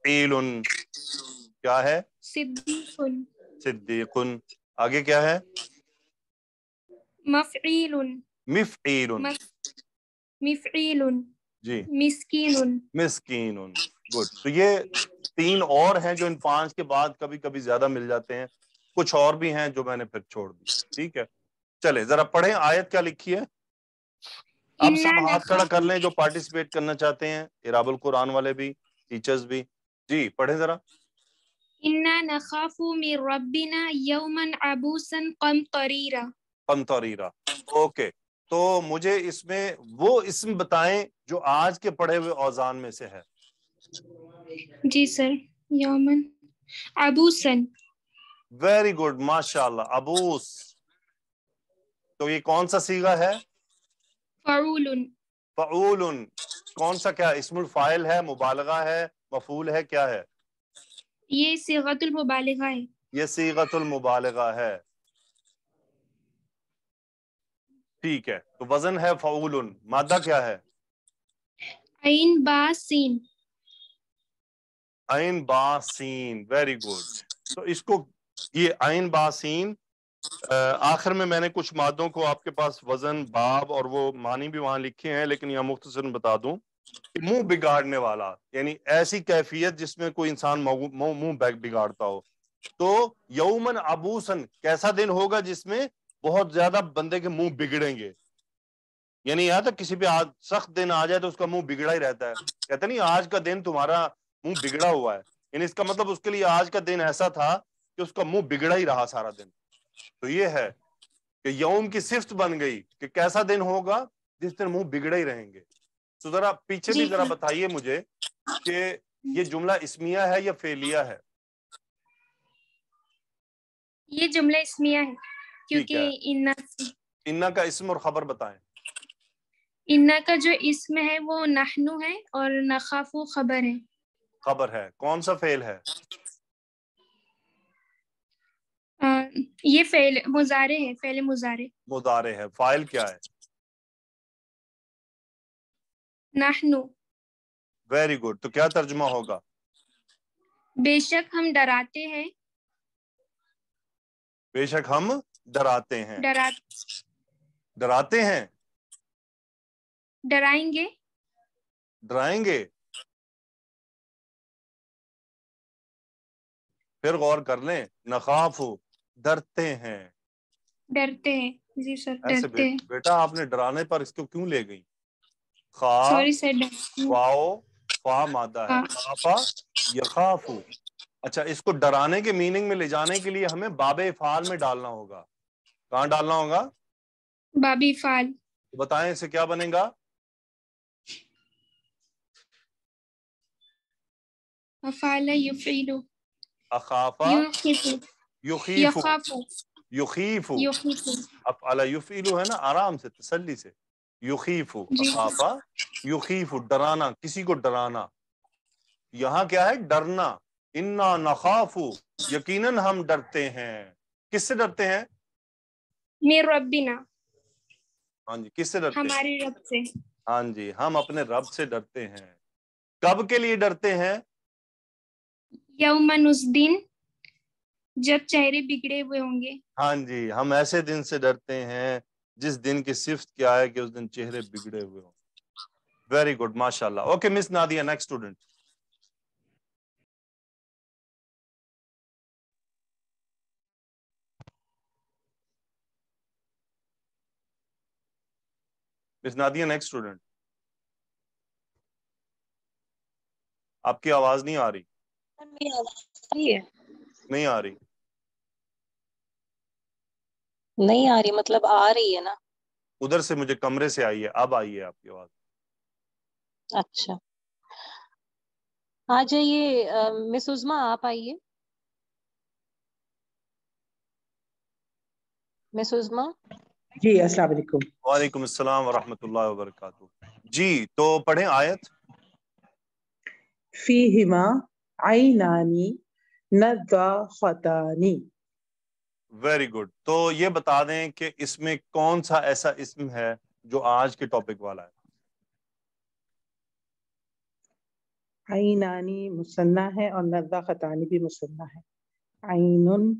क्या है सिद्दीकुन सिद्दीकुन आगे क्या है मफ़ीलुन मफ़ीलुन मफ़ीलुन जी मिस्कीनुन मिस्कीनुन गुड तो ये तीन और हैं जो इन पांच के बाद कभी कभी ज्यादा मिल जाते हैं कुछ और भी हैं जो मैंने फिर छोड़ दी ठीक है चले जरा पढ़े आयत क्या लिखी है आप सब हाथ खड़ा कर लें जो पार्टिसिपेट करना चाहते हैं इराबुल कुरान वाले भी टीचर्स भी जी पढ़े जरा इन्ना नखाफु मिर रब्बिना यौमन अबूसन कमतरीरा कमतरीरा ओके तो मुझे इसमें वो इसम बताएं जो आज के पढ़े हुए औजान में से है जी सर यौमन अबूसन वेरी गुड माशाल्लाह अबूस तो ये कौन सा सीगा है फाउलुन फाउलुन कौन सा क्या इसमुल फाइल है मुबालगा है मफूल है क्या है ये सीगतुल मुबालिगा है ये सीगतुल मुबालिगा है ठीक है तो वजन है फाउल मादा क्या है ऐन बासीन सीन बासीन वेरी गुड तो इसको ये आइन बासीन आखिर में मैंने कुछ मादों को आपके पास वजन बाब और वो मानी भी वहां लिखे हैं लेकिन यहाँ मुख्तसर बता दूं मुंह बिगाड़ने वाला यानी ऐसी कैफियत जिसमें कोई इंसान मुंह बिगाड़ता हो तो यौमन अबूसन कैसा दिन होगा जिसमें बहुत ज्यादा बंदे के मुंह बिगड़ेंगे यानी यहाँ तक किसी पे आज सख्त दिन आ जाए तो उसका मुंह बिगड़ा ही रहता है कहते नहीं आज का दिन तुम्हारा मुंह बिगड़ा हुआ है यानी इसका मतलब उसके लिए आज का दिन ऐसा था कि उसका मुंह बिगड़ा ही रहा सारा दिन तो ये है कि यौम की सिफ्त बन गई कि कैसा दिन होगा जिस दिन मुंह बिगड़े ही रहेंगे तो जरा पीछे भी जरा हाँ। बताइए मुझे कि ये जुमला इसमिया है या फेलिया है ये जुमला इसमिया है क्योंकि इन्ना इन्ना का इसम और खबर बताएं इन्ना का जो इसम है वो नहनु है और नखाफु खबर है खबर है कौन सा फेल है आ, ये फेल मुजारे है फेल मुजारे मुजारे है फाइल क्या है नहनु वेरी गुड तो क्या तर्जमा होगा बेशक हम डराते हैं बेशक हम डराते हैं डरा डराते हैं डराएंगे डराएंगे फिर गौर कर लें नखाफ डरते हैं डरते हैं जी सर डरते बे, बेटा आपने डराने पर इसको क्यों ले गई हाँ। अच्छा इसको डराने के मीनिंग में ले जाने के लिए हमें बाबे फाल में डालना होगा कहाँ डालना होगा बाबी फाल तो बताएं इसे क्या बनेगा अफाला युफीलू अखाफा युखीफू युखीफू अब अला युफीलू है ना आराम से तसल्ली से युखीफु अखाफा युखीफु डराना किसी को डराना यहाँ क्या है डरना इन्ना नखाफु यकीनन हम डरते हैं किससे डरते हैं हाँ जी किससे डरते हमारे रब से हाँ जी हम अपने रब से डरते हैं कब के लिए डरते हैं यौमन उस दिन जब चेहरे बिगड़े हुए होंगे हाँ जी हम ऐसे दिन से डरते हैं जिस दिन की सिफ्त क्या है कि उस दिन चेहरे बिगड़े हुए हों वेरी गुड माशाला okay miss Nadia next student miss Nadia next student आपकी आवाज नहीं आ रही नहीं आ रही नहीं आ रही मतलब आ रही है ना उधर से मुझे कमरे से आई है अब आई है आपकी आवाज अच्छा आ जाइए मिस उजमा आप आइए मिस उजमा जी अस्सलाम वालेकुम वालेकुम अस्सलाम व रहमतुल्लाहि व बरकातहू जी तो पढ़े आयत फीहिमा आइनानी नदाखतानी वेरी गुड तो ये बता दें कि इसमें कौन सा ऐसा इसम है जो आज के टॉपिक वाला है आईनानी मुसन्ना है और नर्दा खतानी भी मुसन्ना है आइनुन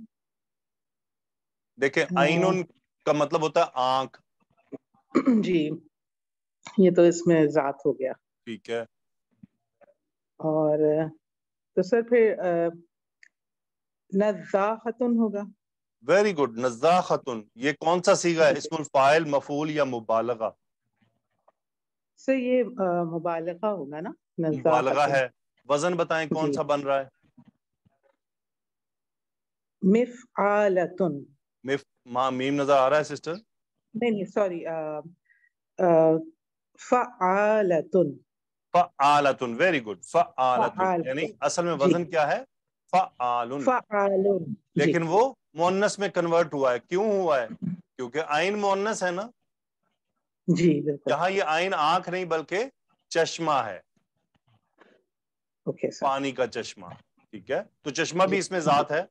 देखे आइनुन का मतलब होता है आंख जी ये तो इसमें जात हो गया ठीक है और तो सर फिर खतुन होगा वेरी गुड नजा खतुन ये कौन सा सीगा है इसमें फाइल मफूल या मुबालगा सर ये मुबालगा होगा ना मुबालगा है वजन बताएं कौन सा बन रहा है मिफआलतुन मिफ माँ मीम नजर आ रहा है सिस्टर नहीं नहीं सॉरी फआलतुन फआलतुन वेरी गुड फआलतुन यानी असल में वजन क्या है फआलुन फआलुन लेकिन वो मोनस में कन्वर्ट हुआ है क्यों हुआ है क्योंकि आइन मोनस है ना जी जहां ये आइन आंख नहीं बल्कि चश्मा है ओके पानी का चश्मा ठीक है तो चश्मा भी इसमें जात है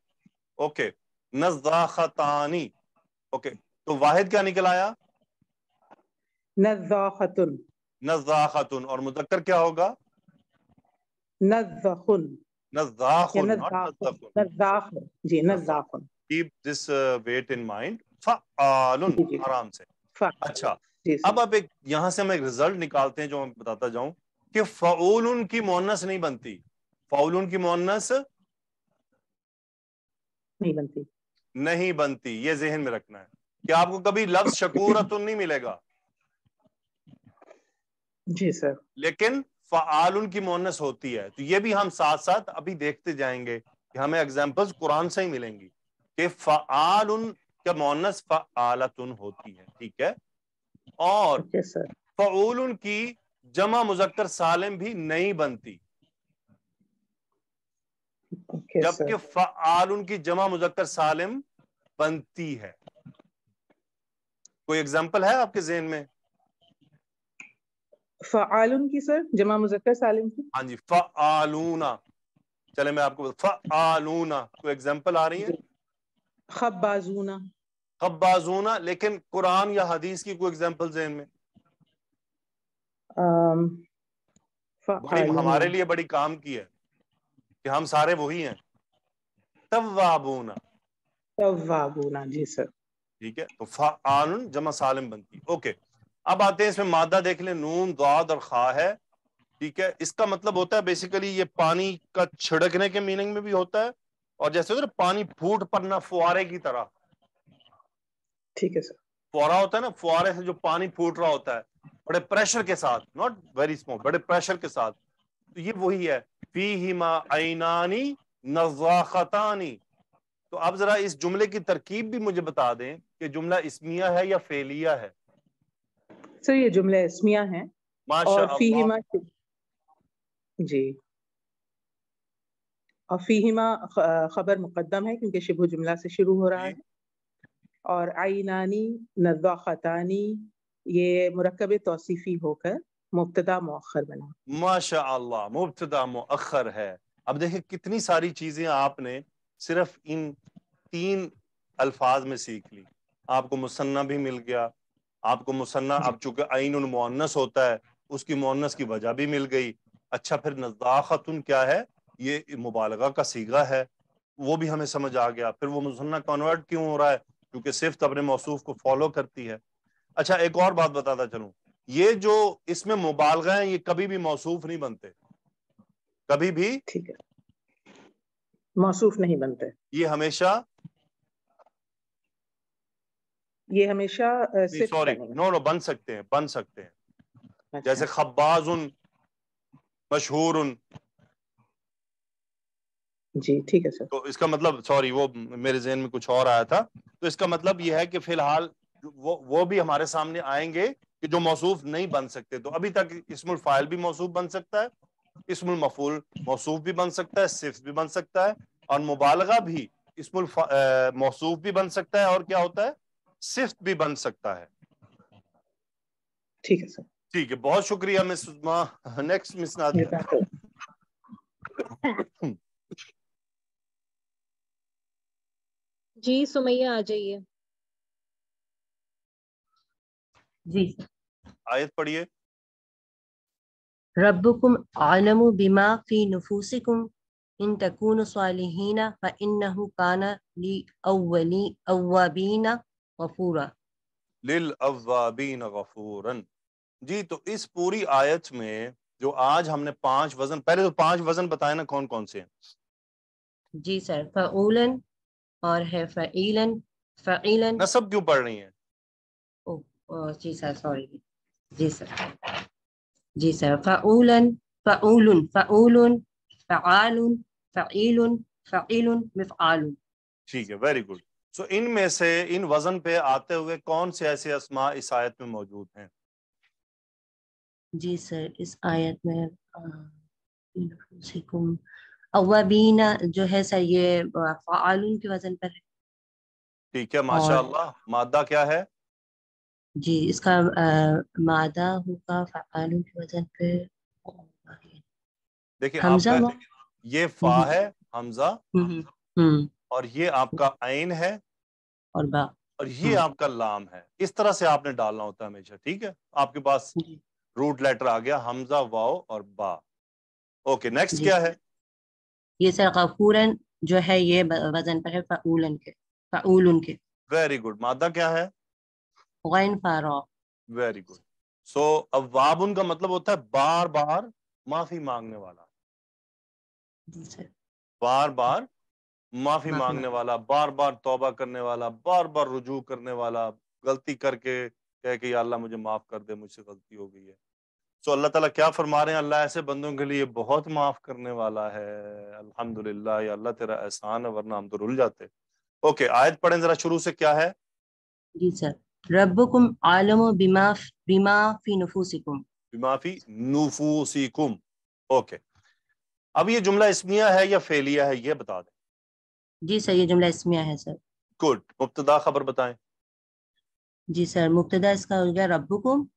ओके नजाखतानी ओके तो वाहिद क्या निकल आया नजाखतुन नजाखतुन और मुदक्कर क्या होगा नजाखुन नजाखुन नजाखुन जी नजाखुन keep this weight in mind आराम से अच्छा अब आप एक यहां से हम एक रिजल्ट निकालते हैं जो मैं बताता जाऊं कि फाउल की मोहनस नहीं बनती फाउल की मोहनस नहीं बनती नहीं बनती ये जहन में रखना है कि आपको कभी लफ्ज शकूरत नहीं मिलेगा जी सर लेकिन फाल की मोहनस होती है तो ये भी हम साथ साथ अभी देखते जाएंगे कि हमें एग्जाम्पल्स कुरान से ही मिलेंगी कि फ़ाल का मोनस फ़ालतन होती है ठीक है और फ़ूल की जमा मुजक्कर सालिम भी नहीं बनती जबकि फ़ाल की जमा मुजक्कर सालम बनती है कोई एग्जाम्पल है आपके जेन में फ़ालून की सर जमा मुजक्कर सालिम की हाँ जी फ़ालूना चले मैं आपको फ़ालूना कोई एग्जाम्पल आ रही है खबाजूना खबाजूना लेकिन कुरान या हदीस की कोई एग्जांपल जहन में हमारे लिए बड़ी काम की है कि हम सारे वही हैं तवाबूना तवाबूना जी सर ठीक है तो फानुन जमा सालिम बनती है ओके अब आते हैं इसमें मादा देख लें नून दाद और खा है ठीक है इसका मतलब होता है बेसिकली ये पानी का छिड़कने के मीनिंग में भी होता है और जैसे होता पानी फूट पड़ना फुआरे की तरह ठीक है सर फुआरा होता है ना फुआरे से जो पानी फूट रहा होता है बड़े प्रेशर के साथ नॉट वेरी स्मॉल बड़े प्रेशर के साथ तो ये वही है फी हिमा ऐनानी नजाखतानी तो आप जरा इस जुमले की तरकीब भी मुझे बता दें कि जुमला इसमिया है या फेलिया है सर ये जुमला इसमिया है और फी हिमा जी और फ़ीहिमा खबर मुकदम है क्योंकि शिबो जुमला से शुरू हो रहा है और आइनानी नदवा ख़तानी ये मरकब तोसीफ़ी होकर मुबतदा मौखर बना माशा मुबतदा मौखर है अब देखे कितनी सारी चीज़ें आपने सिर्फ इन तीन अल्फाज में सीख ली आपको मुसन्ना भी मिल गया आपको मुसन्ना अब चूंकि आइन मोनस होता है उसकी मोनस की वजह भी मिल गई अच्छा फिर खतुन क्या है ये मुबालगा का सीगा है वो भी हमें समझ आ गया फिर वो मुसन्ना कन्वर्ट क्यों हो रहा है क्योंकि सिर्फ अपने मौसूफ को फॉलो करती है अच्छा एक और बात बताता चलू ये जो इसमें मुबालगा है ये कभी भी मौसूफ नहीं बनते कभी भी ठीक है मौसूफ नहीं बनते ये हमेशा ये हमेशा सॉरी नो नो बन सकते हैं बन सकते हैं अच्छा। जैसे खब्बाज उन मशहूर उन जी ठीक है सर तो इसका मतलब सॉरी वो मेरे जहन में कुछ और आया था तो इसका मतलब ये है कि फिलहाल वो वो भी हमारे सामने आएंगे कि जो मौसूफ नहीं बन सकते तो अभी तक इसमुल फाइल भी मौसूफ बन सकता है इसमुल मफूल मौसूफ भी बन सकता है सिर्फ भी बन सकता है और मुबालगा भी इसमुल मौसूफ भी बन सकता है और क्या होता है सिर्फ भी बन सकता है ठीक है सर ठीक है बहुत शुक्रिया miss next miss Nadia ji Sumaiya आ जाइए जी आयत पढ़िए रब्बुकुम आलमु बिमा फी नुफूसिकुम इन तकून सालिहीन व इन्नहु काना ली अव्वली अव्वाबीन गफूरा लिल अव्वाबीन गफूरन जी तो इस पूरी आयत में जो आज हमने पांच वजन पहले तो पांच वजन बताए ना कौन कौन से हैं जी सर फाउलन और है फ़ाइलन फ़ाइलन नसब क्यों पढ़ रही है ओ, ओ, जी सर सॉरी जी सर जी सर फ़ाउलन फ़ाउलन फ़ाउलन फ़ालुन फ़ाइलन फ़ाइलन मिफ़ालन ठीक है वेरी गुड सो इन में से इन वजन पे आते हुए कौन से ऐसे अस्मा इस आयत में मौजूद हैं जी सर इस आयत में अवीना जो है सर ये फ़ालून के वजन पर है ठीक है माशाल्लाह मादा क्या है जी इसका आ, मादा होगा फ़ालून के वजन पे देखिए हमजा ये फा हम्म। है हमजा हम्म, हम्म। और ये आपका आइन है और बा और ये आपका लाम है इस तरह से आपने डालना होता है हमेशा ठीक है आपके पास रूट लेटर आ गया हमजा वाओ और बा ओके नेक्स्ट क्या है ये सर गफूरन जो है ये वजन पर है फ़ाउलन के फ़ाउलन के वेरी गुड मादा क्या है गैन फारा वेरी गुड सो अवाब उनका मतलब होता है बार बार माफी मांगने वाला बार बार माफी मांगने वाला बार बार तौबा करने वाला बार बार रुजू करने वाला गलती करके कह के अल्लाह मुझे माफ कर दे मुझसे गलती हो गई है सो तो अल्लाह ताला क्या फरमा रहे हैं अल्लाह ऐसे बंदों के लिए बहुत माफ करने वाला है अल्हम्दुलिल्लाह या अल्लाह तेरा एहसान है वरना हम तो रुल जाते ओके आयत पढ़ें जरा शुरू से क्या है जी सर रब्बुकुम आलमु बिमा बिमा फी नफूसिकुम बिमा फी नफूसिकुम ओके अब ये जुमला इस्मिया है या फेलिया है ये बता दें जी सर ये जुमला इस्मिया है सर गुड मुब्तदा खबर बताएं जी सर मुब्तदा इसका हो गया रब्बुकुम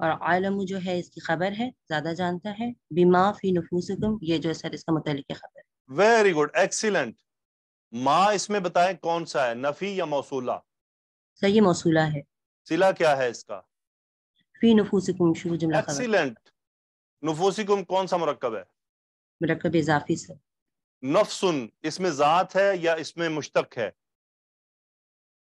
और आलम जो है इसकी खबर है ज्यादा जानता है बीमा फी नफूसकुम ये जो सर इसका मुतल खबर वेरी गुड एक्सीलेंट माँ इसमें बताए कौन सा है नफी या मौसूला सर ये मौसूला है सिला क्या है इसका फी नफूसकुम शुरू जुमला एक्सीलेंट नफूसिकुम कौन सा मरकब है मरकब इजाफी सर नफसुन इसमें जात है या इसमें मुश्तक है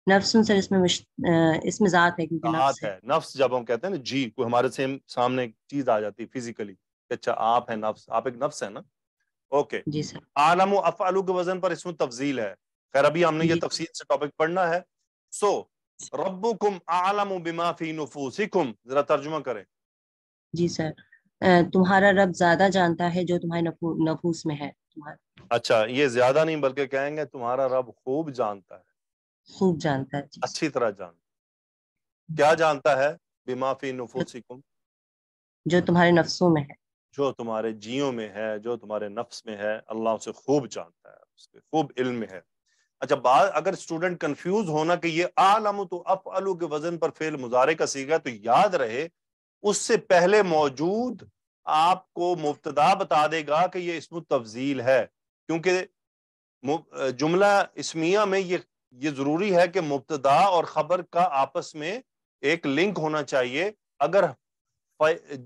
नफ्स सर इसमें इसमें जात है क्योंकि नफ्स है नफ्स जब हम कहते हैं ना जी को हमारे से सामने एक चीज आ जाती है फिजिकली अच्छा आप है नफ्स आप एक नफ्स है ना ओके जी सर आलम अफालू के वजन पर इसमें तफजील है खैर अभी हमने ये तफसील से टॉपिक पढ़ना है सो रब्बुकुम आलम बिमा फी नफूसिकुम जरा तर्जुमा करें जी सर तुम्हारा रब ज्यादा जानता है जो तुम्हारे नफूस में है तुम्हारा अच्छा ये ज्यादा नहीं बल्कि कहेंगे तुम्हारा रब खूब जानता है खूब जानता है अच्छी तरह जान क्या जानता है बिमाफी नफूसिकुम जो तुम्हारे नफ्सों में है जो तुम्हारे जियो में है जो तुम्हारे नफ्स में है अल्लाह उसे खूब जानता है उसके खूब इल्म है अच्छा बात अगर स्टूडेंट कंफ्यूज होना कि ये आलम तो अफ अलू के वजन पर फेल मुजारे का सीखा तो याद रहे उससे पहले मौजूद आपको मुफ्तदा बता देगा कि ये इसम तफजील है क्योंकि जुमला इसमिया में ये ये जरूरी है कि मुबतदा और खबर का आपस में एक लिंक होना चाहिए अगर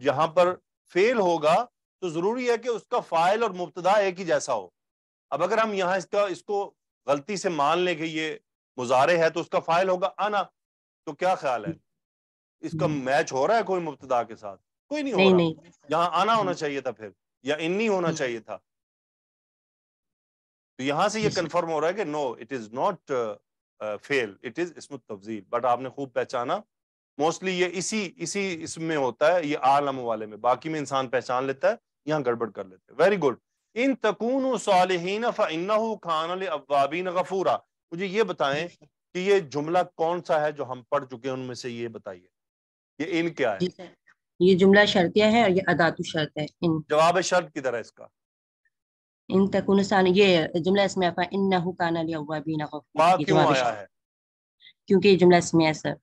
जहां पर फेल होगा तो जरूरी है कि उसका फाइल और मुबतदा एक ही जैसा हो अब अगर हम यहाँ इसका इसको गलती से मान लें कि ये मुजारे है तो उसका फाइल होगा आना तो क्या ख्याल है इसका हम्म। मैच हो रहा है कोई मुबतदा के साथ कोई नहीं, नहीं हो रहा यहाँ आना होना हम्म। चाहिए था फिर या इन्नी होना हम्म। चाहिए था तो यहां से ये कंफर्म हो रहा है कि नो इट इज नॉट फेल इट इज इसम तफजील बट आपने खूब पहचाना मोस्टली ये इसी इसी इसमें होता है ये आलम वाले में बाकी में इंसान पहचान लेता है यहाँ गड़बड़ कर लेते हैं वेरी गुड इन तकून सालहीन खान गफूरा मुझे ये बताएं कि ये जुमला कौन सा है जो हम पढ़ चुके हैं उनमें से ये बताइए ये इन क्या है ये जुमला शर्तिया है और ये अदातु शर्त है इन जवाब शर्त की तरह इसका इन तकुन ये जुमला इसमें आपका इन ना काना लिया क्यों आया है क्योंकि जुमला इसमें है सर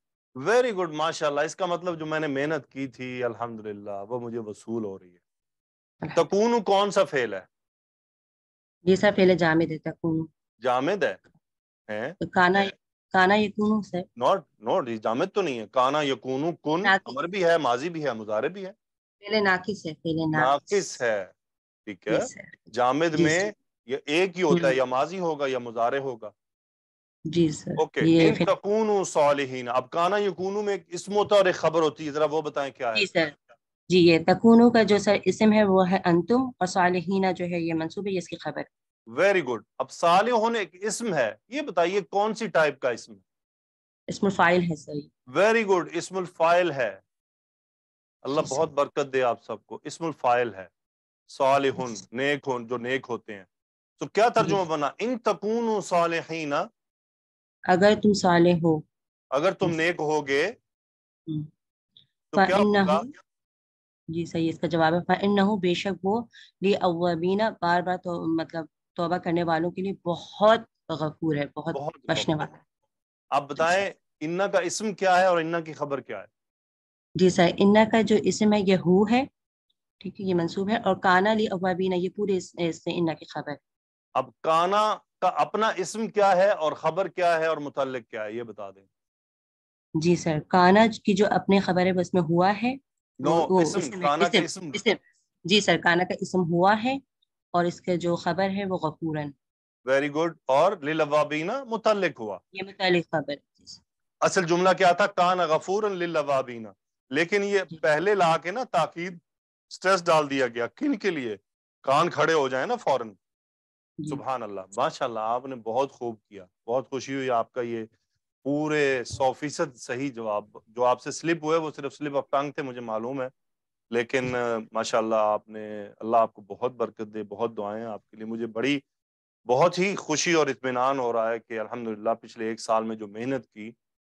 वेरी गुड माशाल्लाह इसका मतलब जो मैंने मेहनत की थी अल्हम्दुलिल्लाह वो मुझे वसूल हो रही है तकून कौन सा फेल है ये सर फेल है जामिद है तकून जामिद है हैं तो काना है? काना यकून सर नॉट नॉट ये जामिद तो नहीं है काना यकून कुन अमर भी है माजी भी है मुजारे भी है फेल नाकिस है फेल नाकिस है ठीक है जामिद में ये एक ही होता है या माजी होगा या मुजारे होगा जी सर ओके सालिहीन अब काना यकूनू में और एक खबर होती है जरा वो बताएं क्या है जी ये का जो सर इसम है वो है अंतुम और जो है ये मंसूब है इसकी खबर वेरी गुड अब साले होने एक इसम है ये बताइए कौन सी टाइप का इसम है फाइल है सर वेरी गुड इसमुल फाइल है अल्लाह बहुत बरकत दे आप सबको इसमुल फाइल है सालिहुन नेक हो जो नेक होते हैं तो क्या तर्जुमा बना इन तकून सालहीना अगर तुम साले हो अगर तुम नेक हो गए हम्म। तो क्या होगा जी सही इसका जवाब है फ़ैन बेशक वो ली अवीना बार बार तो मतलब तोबा करने वालों के लिए बहुत गफूर है बहुत, बहुत बचने वाला आप बताएं इन्ना का इसम क्या है और इन्ना की खबर क्या है जी सर इन्ना का जो इसम है ये हु है ठीक है ये मंसूब है और काना ली अवाबीना ये पूरे इससे इन्ना की खबर अब काना का अपना इसम क्या है और खबर क्या है और मुतल क्या है ये बता दें जी सर काना की जो अपने खबर है उसमें हुआ है नो no, इसम, इसम, काना इसम, इसम, इसम, जी सर काना का इसम हुआ है और इसके जो खबर है वो गफूरन वेरी गुड और लिलवाबीना मुतल हुआ ये मुतल खबर असल जुमला क्या था काना गफूरन लिलवाबीना लेकिन ये पहले ला के ना ताकिद स्ट्रेस डाल दिया गया किन के लिए कान खड़े हो जाए ना फौरन सुबह अल्लाह माशाल्लाह आपने बहुत खूब किया बहुत खुशी हुई आपका ये पूरे सौ फीसद सही जवाब जो आपसे स्लिप हुए वो सिर्फ स्लिप ऑफ टंग थे मुझे मालूम है लेकिन माशाल्लाह आपने अल्लाह आपको बहुत बरकत दे बहुत दुआएं आपके लिए मुझे बड़ी बहुत ही खुशी और इतमान हो रहा है कि अल्हम्दुलिल्लाह पिछले एक साल में जो मेहनत की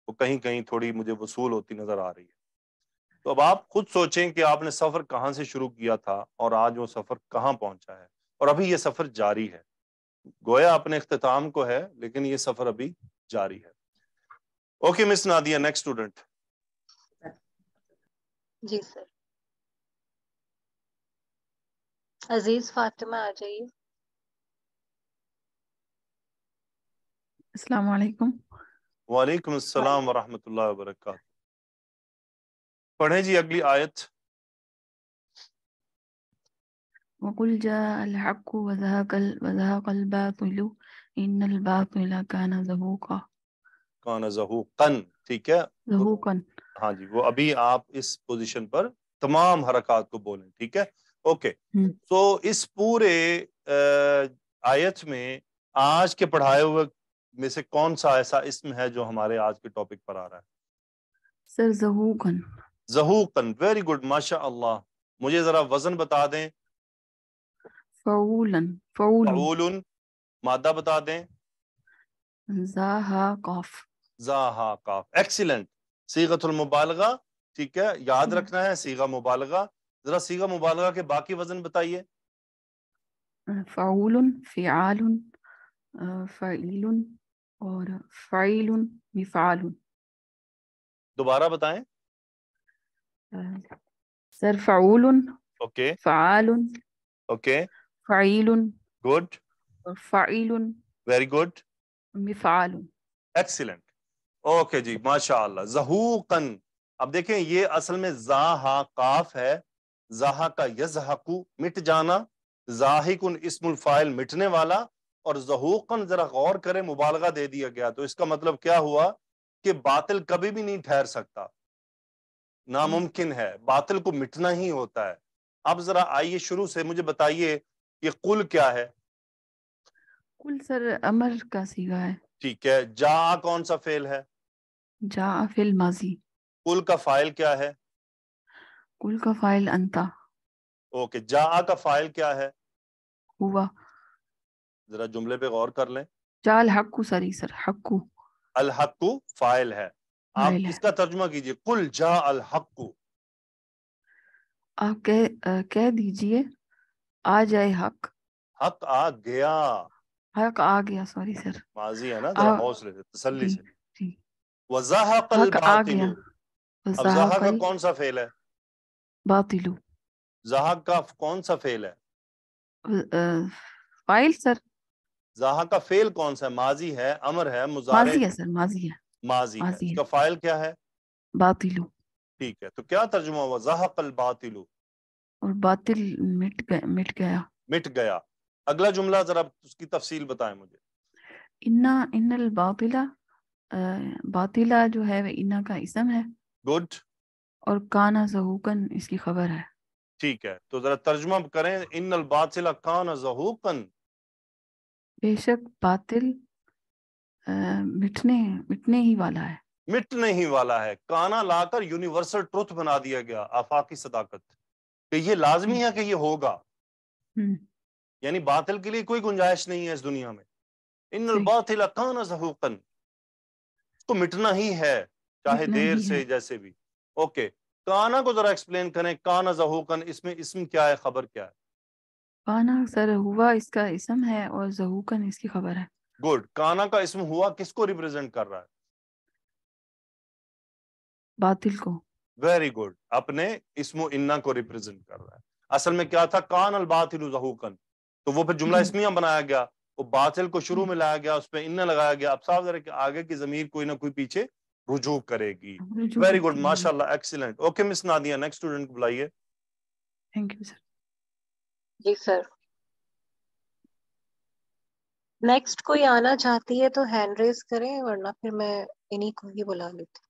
वो कहीं कहीं थोड़ी मुझे वसूल होती नज़र आ रही है तो अब आप खुद सोचें कि आपने सफर कहाँ से शुरू किया था और आज वो सफर कहाँ पहुंचा है और अभी ये सफर जारी है गोया अपने अख्ताम को है लेकिन ये सफर अभी जारी है okay miss Nadia next student जी सर अजीज फातिमा आ जाइए अस्सलाम वालेकुम वालेकुम अस्सलाम व रहमतुल्लाहि व बरकातहू पढ़े जी अगली आयत وقل جاء الحق जाक वजाकल الباطل ان الباطل كان زهوقا كان زهوقا ठीक है زهوقا हां जी वो अभी आप इस पोजीशन पर तमाम हरकत को बोलें ठीक है ओके हम्म। तो इस पूरे आयत में आज के पढ़ाए हुए में से कौन सा ऐसा इस्म है जो हमारे आज के टॉपिक पर आ रहा है सर जहूकन जहूकन वेरी गुड माशा अल्लाह मुझे जरा वजन बता दें फौलन फौलन मादा बता दें एक्सीलेंट सीगतुल मुबालगा ठीक है याद हम्म। रखना है सीगा मुबालगा जरा सीगा मुबालगा के बाकी वजन बताइए फाउलुन फियालन फाइलुन और फाइलुन मिफालुन दोबारा बताएं सर फाउल ओके फाल ओके फाइल गुड फाइल वेरी गुड मिफाल एक्सीलेंट ओके जी माशाल्लाह जहूकन अब देखें ये असल में जाहा काफ है जहा का यजहकू मिट जाना जाहिकुन इसमुल फाइल मिटने वाला और जहूकन जरा गौर करें मुबालगा दे दिया गया तो इसका मतलब क्या हुआ कि बातिल कभी भी नहीं ठहर सकता नामुमकिन है बातिल को मिटना ही होता है आप जरा आइए शुरू से मुझे बताइए ये कुल क्या है कुल सर अमर का सीगा है ठीक है जा कौन सा फेल है जा फेल माजी कुल का फाइल क्या है कुल का फाइल अंता ओके जा का फाइल क्या है हुआ जरा जुमले पे गौर कर लें जा अल हक्कू सर हक्कू अल हक्कू फाइल है आप इसका तर्जमा कीजिए कुल जा अल हक आप कह कह दीजिए आ जाए हक हक आ गया हक आ गया सॉरी सर माजी है ना हौसले से तसल्ली से वजाहक अल बातिल का कौन सा फेल है बातिलू जहाक का कौन सा फेल है फाइल सर जहाक का फेल कौन सा है माजी है अमर है मुजारे माजी है सर माजी है माजी है इसका फाइल क्या है बातिलु ठीक है तो क्या तर्जुमा हुआ जहाकल बातिलु और बातिल मिट गया मिट गया मिट गया अगला जुमला जरा उसकी तफसील बताएं मुझे इन्ना इन्नल बातिला बातिला जो है वे इन्ना का इसम है गुड और काना जहूकन इसकी खबर है ठीक है तो जरा तर्जुमा करें इन्नल बातिला काना जहूकन बेशक बातिल मिटने मिटने ही वाला है मिटने ही वाला है काना लाकर यूनिवर्सल ट्रुथ बना दिया गया आफाकी सदाकत कि ये लाजमी हम्म। है कि ये होगा हम्म। यानी बातिल के लिए कोई गुंजाइश नहीं है इस दुनिया में इन बातिल काना जहूकन तो मिटना ही है चाहे देर से जैसे भी ओके काना को जरा एक्सप्लेन करें काना जहूकन इसमें इसम क्या है खबर क्या है काना सर हुआ इसका इसम है और जहूकन इसकी खबर है गुड काना का इसमें हुआ किसको रिप्रेजेंट कर रहा है बातिल को वेरी गुड अपने इसमो इन्ना को रिप्रेजेंट कर रहा है असल में क्या था कान अल बातिल जहूकन तो वो फिर जुमला हम्म। इसमिया बनाया गया वो बातिल को शुरू हम्म। में लाया गया उसमें इन्ना लगाया गया अब साफ जरा कि आगे की जमीर कोई ना कोई पीछे रुजू करेगी वेरी गुड माशाल्लाह excellent okay miss Nadia next student को बुलाइए थैंक यू सर जी सर नेक्स्ट कोई आना चाहती है तो हैंड रेज करें वरना फिर मैं इन्हीं को ही बुला लेती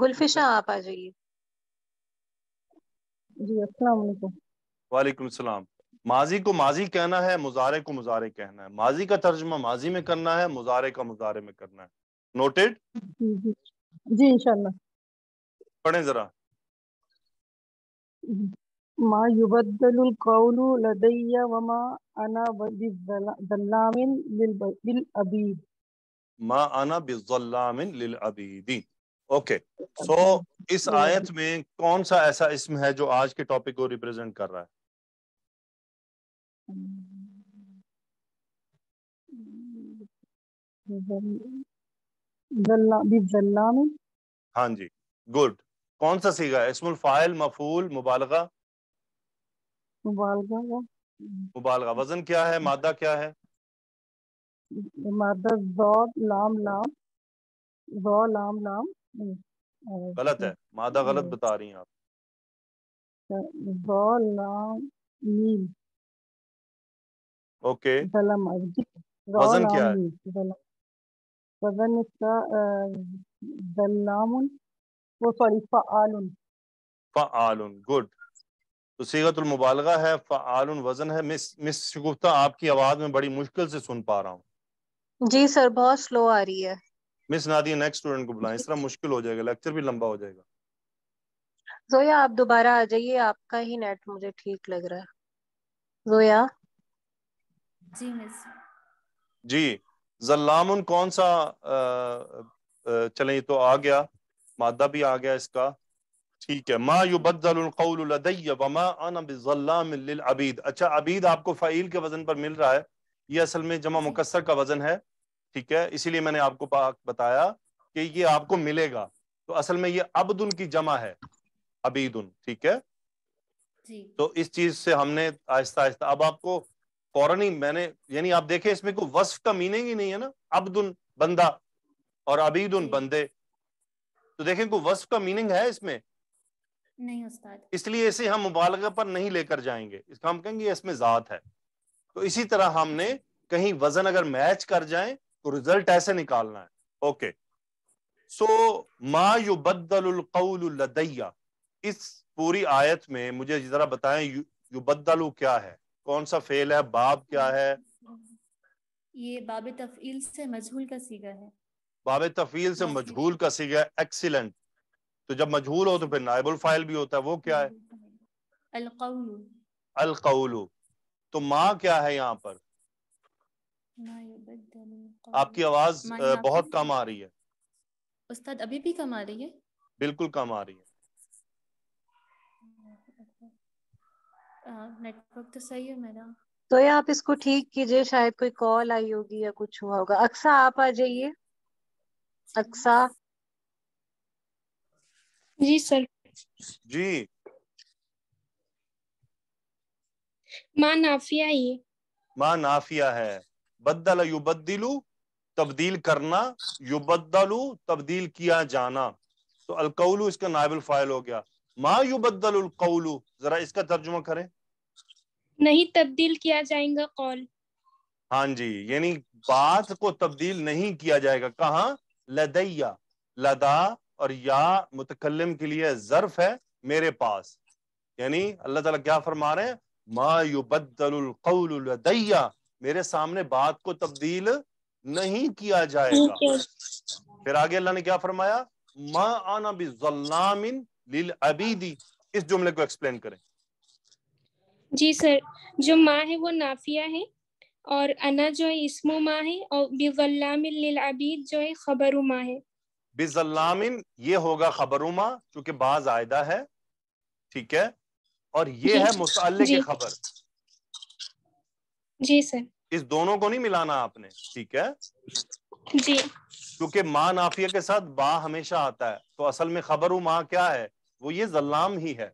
गुलफिशा हाँ, आप आ जाइए जी अस्सलाम वालेकुम सलाम माजी को माजी कहना है मुजारे को मुजारे कहना है माजी का तर्जमा माजी में करना है मुजारे का मुजारे में करना है नोटेड जी जी इंशाल्लाह पढ़ें जरा मा युबद्दलुल कौलु लदय्य वमा अना बिज़्ज़लामिन लिल बिल अबीद मा अना बिज़्ज़लामिन लिल अबीदी ओके सो इस आयत में कौन सा ऐसा इस्म है जो आज के टॉपिक को रिप्रेजेंट कर रहा है हाँ जी गुड कौन सा सीगा इसमुल फाइल मफूल मुबालगा मुबालगा मुबालगा वजन क्या है मादा क्या है मादा जौद लाम लाम जौ लाम लाम गलत है मादा गलत हम्म। बता रही हैं आप जौ लाम मीम ओके वजन क्या है वजन इसका दलामुन वो सॉरी फ़ालुन फ़ालुन गुड तो सीगतुल मुबालगा है फ़ालुन वजन है मिस मिस शगुफ्ता आपकी आवाज में बड़ी मुश्किल से सुन पा रहा हूँ जी सर बहुत स्लो आ रही है मिस नादिया नेक्स्ट स्टूडेंट को बुलाएं इस तरह मुश्किल हो जाएगा लेक्चर भी लंबा हो जाएगा जोया आप दोबारा आ जाइए आपका ही नेट मुझे ठीक लग रहा है जोया जी मिस जी जल्लामुन कौन सा आ, आ, चले तो आ गया मादा भी आ गया इसका ठीक है मा युबदल अबीद अच्छा अबीद आपको फ़ाइल के वजन पर मिल रहा है ये असल में जमा मुकसर का वजन है ठीक है इसीलिए मैंने आपको बताया कि ये आपको मिलेगा तो असल में ये अबदुल की जमा है अबीदुन ठीक है तो इस चीज से हमने आहिस्ता आहिस्ता अब आपको फौरन ही मैंने यानी आप देखें इसमें कोई वस्फ का मीनिंग ही नहीं है ना अब्दुन बंदा और अबीदुन बंदे तो देखें को वस्फ का मीनिंग है इसमें नहीं उस्ताद इसलिए इसे हम मुबालगा पर नहीं लेकर जाएंगे इसका हम कहेंगे इसमें जात है तो इसी तरह हमने कहीं वजन अगर मैच कर जाए तो रिजल्ट ऐसे निकालना है ओके सो मा यु बदल इस पूरी आयत में मुझे जरा बताएं यु बदलू क्या है कौन सा फेल है बाब क्या है ये बाब तफील से मजहूल का सीगा है बाब तफील से मजहूल का सीगा एक्सीलेंट तो जब मजहूल हो तो फिर नायबुल फाइल भी होता है वो क्या है अलकौलू तो माँ क्या है यहाँ पर आपकी आवाज बहुत कम आ रही है उस्ताद अभी भी कम आ रही है बिल्कुल कम आ रही है नेटवर्क तो सही है मेरा तो ये आप इसको ठीक कीजिए शायद कोई कॉल आई होगी या कुछ हुआ होगा अक्सर आप आ जाइए अक्सा जी सर जी माँ नाफिया ये माँ नाफिया है बदल युबदिलु तब्दील करना युबदलु तब्दील किया जाना तो अलकौलू इसका नायबुल फाइल हो गया माँ युबद्दलकौलू जरा इसका तर्जुमा करें नहीं तब्दील किया जाएगा कौल हाँ जी यानी बात को तब्दील नहीं किया जाएगा कहा लदैया लदा और या मुतकलम के लिए जर्फ है मेरे पास यानी अल्लाह ताला क्या फरमा रहे हैं लदैया मेरे सामने बात को तब्दील नहीं किया जाएगा फिर आगे अल्लाह ने क्या फरमाया मा आना जल्लामिन लिल अबीदी इस जुमले को एक्सप्लेन करें जी सर जो माँ है वो नाफिया है और अना जो है इसमो माँ है और बिजल्लामिन जो है खबरुमा है बिजल्लामिन ये होगा खबरुमा चूंकि बाज आयदा है ठीक है और ये है मुसल्ले की खबर जी सर इस दोनों को नहीं मिलाना आपने ठीक है जी क्योंकि माँ नाफिया के साथ बा हमेशा आता है तो असल में खबर माँ क्या है वो ये जल्लाम ही है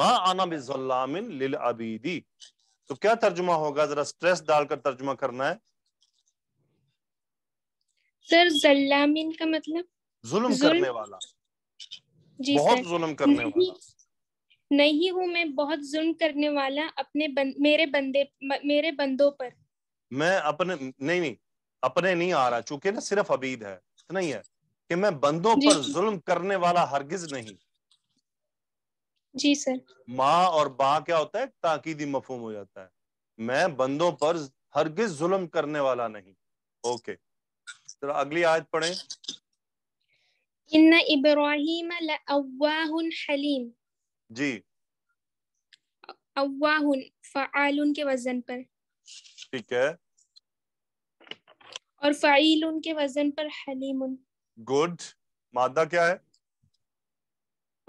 माँ आना बिजल्लामिन लिल अबीदी तो क्या तर्जुमा होगा जरा स्ट्रेस डालकर तर्जुमा करना है सर जल्लामीन का मतलब जुल्म जुल्म करने वाला जी बहुत जुल्म करने वाला नहीं हूँ मैं बहुत जुल्म करने वाला अपने बन, मेरे बंदे मेरे बंदों पर मैं अपने नहीं नहीं अपने नहीं आ रहा चूंकि ना सिर्फ अबीद है नहीं है कि मैं बंदों पर जुल्म करने वाला हरगिज नहीं जी सर माँ और बा क्या होता है ताकीदी मफहम हो जाता है मैं बंदों पर हरगिज जुल्म करने वाला नहीं ओके तो अगली आयत पढ़े इन्ना इब्राहिम हलीम जी अव्वाहुन फ़ालुन के वजन पर ठीक है और फ़ाइलुन के वजन पर हलीमुन गुड मादा क्या है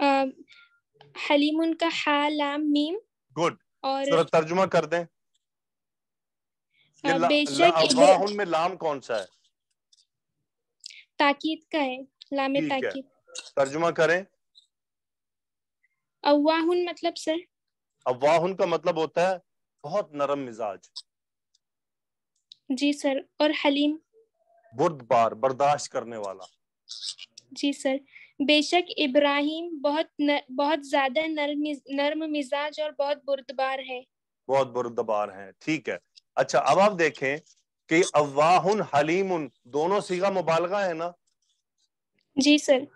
uh, हलीम उनका हालाम मीम गुड और तर्जुमा कर दें हाँ, ला, में लाम कौन सा है ताकीद का है लामे ताकीद तर्जुमा करें अवाहुन मतलब सर अवाहुन का मतलब होता है बहुत नरम मिजाज जी सर और हलीम बुर्दबार बर्दाश्त करने वाला जी सर बेशक इब्राहिम बहुत न, बहुत ज्यादा नर्म नर्म मिजाज और बहुत बुरदबार है बहुत बुरदबार है ठीक है अच्छा अब आप देखें कि अवाहन हलीम दोनों सीगा मुबालगा है ना जी सर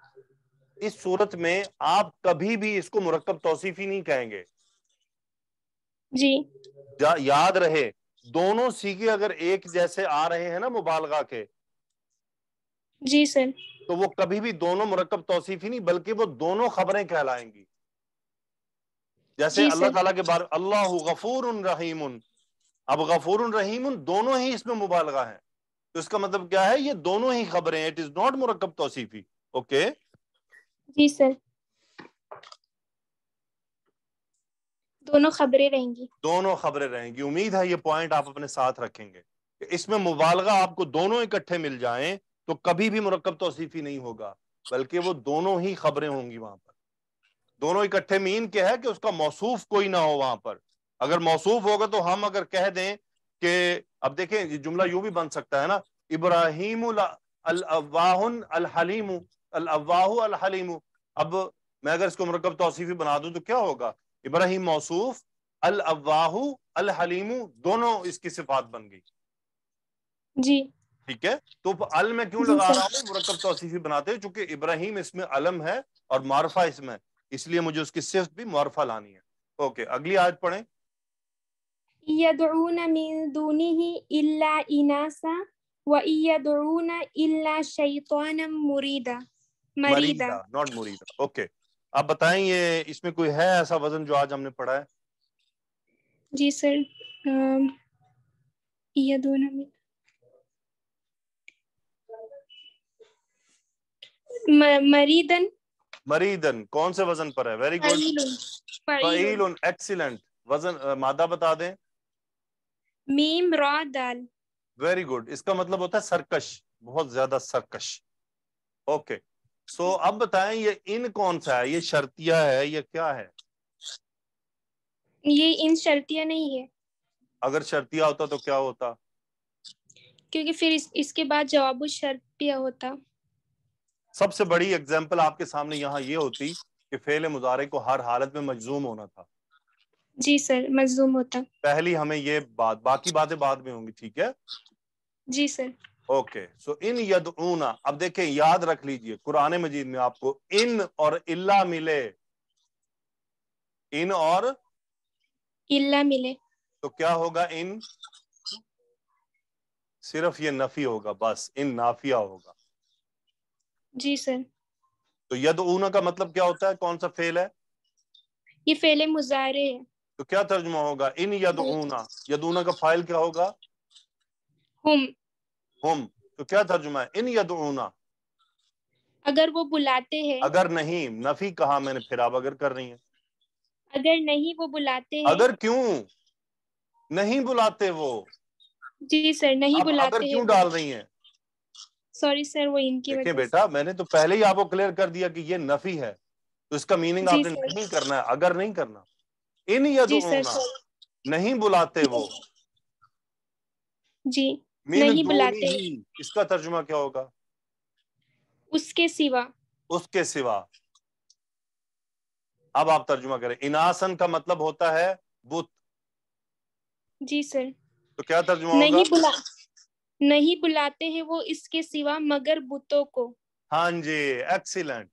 इस सूरत में आप कभी भी इसको मुरक्कब तोसीफी नहीं कहेंगे जी याद रहे दोनों सीगे अगर एक जैसे आ रहे हैं ना मुबालगा के जी सर तो वो कभी भी दोनों मुरकब तोसीफ ही नहीं बल्कि वो दोनों खबरें कहलाएंगी जैसे अल्लाह ताला के बारे अल्लाह गफूर उन रहीम उन अब गफूर रहीम उन दोनों ही इसमें मुबालगा है तो इसका मतलब क्या है ये दोनों ही खबरें इट इज नॉट मुरकब तोसीफी ओके जी सर दोनों खबरें रहेंगी दोनों खबरें रहेंगी उम्मीद है ये पॉइंट आप अपने साथ रखेंगे इसमें मुबालगा आपको दोनों इकट्ठे मिल जाएं तो कभी भी मरकब तोसीफी नहीं होगा बल्कि वो दोनों ही खबरें होंगी वहां पर दोनों इकट्ठे मीन के है कि उसका मौसूफ कोई ना हो वहां पर अगर मौसूफ होगा तो हम अगर कह दें कि अब देखें ये जुमला यूं भी बन सकता है ना इब्राहिम अवाहन अलहलीम अल अलहलीम अब मैं अगर इसको मरकब तोसीफी बना दूं तो क्या होगा इब्राहिम मौसूफ अल्लाह अलहलीम दोनों इसकी सिफात बन गई जी ठीक है तो अल में क्यों लगा रहा हूँ मुरकब तोसीफी बनाते हैं चूंकि इब्राहिम इसमें अलम है और मारफा इसमें इसलिए मुझे उसकी सिर्फ भी मारफा लानी है ओके अगली आज पढ़े यदून नॉट मुरीदा ओके आप बताएं ये इसमें कोई है ऐसा वजन जो आज हमने पढ़ा है जी सर मरीदन मरीदन कौन से वजन पर है वेरी गुड फईलुन एक्सीलेंट वजन मादा बता दें मीम रा दाल वेरी गुड इसका मतलब होता है सरकश बहुत ज्यादा सरकश ओके okay. सो so, अब बताएं ये इन कौन सा है ये शर्तिया है ये क्या है ये इन शर्तिया नहीं है अगर शर्तिया होता तो क्या होता क्योंकि फिर इस, इसके बाद जवाब शर्तिया होता सबसे बड़ी एग्जाम्पल आपके सामने यहाँ ये होती कि फेल मुजारे को हर हालत में मजजूम होना था जी सर मजजूम होता पहली हमें ये बात बाकी बातें बाद में होंगी ठीक है जी सर ओके सो इन ऊना अब देखे याद रख लीजिए कुरान मजीद में आपको इन और इल्ला मिले इन और इल्ला मिले तो क्या होगा इन सिर्फ ये नफी होगा बस इन नाफिया होगा जी सर तो यद ऊना का मतलब क्या होता है कौन सा फेल है ये फेले मुजाहरे है तो क्या तर्जमा होगा इन यद ऊना यद ऊना का फाइल क्या होगा हुम हुम तो क्या तर्जुमा है इन यद ऊना अगर वो बुलाते हैं अगर नहीं नफी कहा मैंने फिर आप अगर कर रही है अगर नहीं वो बुलाते हैं अगर क्यों नहीं बुलाते वो जी सर नहीं बुलाते अगर क्यों डाल रही हैं सॉरी सर वो इनकी वजह बेटा मैंने तो पहले ही आपको क्लियर कर दिया कि ये नफी है तो इसका मीनिंग आपने नहीं करना है अगर नहीं करना इन या नहीं बुलाते वो जी नहीं बुलाते इसका तर्जुमा क्या होगा उसके सिवा उसके सिवा अब आप तर्जुमा करें इनासन का मतलब होता है बुत जी सर तो क्या तर्जुमा नहीं बुला नहीं बुलाते हैं वो इसके सिवा मगर बुतों को हाँ जी एक्सीलेंट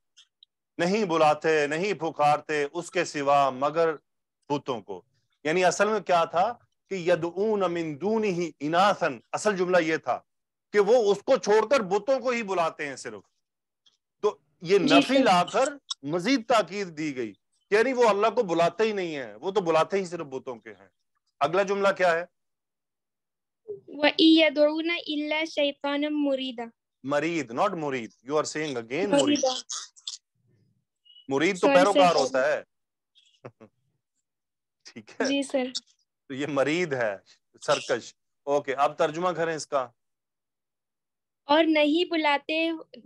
नहीं बुलाते नहीं पुकारते उसके सिवा मगर बुतों को यानी असल में क्या था कि यदून अमिंदून ही इनासन असल जुमला ये था कि वो उसको छोड़कर बुतों को ही बुलाते हैं सिर्फ तो ये नफी लाकर मजीद ताकीद दी गई यानी वो अल्लाह को बुलाते ही नहीं है वो तो बुलाते ही सिर्फ बुतों के हैं अगला जुमला क्या है मरीद नॉट मुरीद यू आर सेइंग अगेन मुरीद मुरीद तो पैरोकार होता है ठीक है जी सर तो ये मरीद है सरकश ओके अब तर्जुमा करें इसका और नहीं बुलाते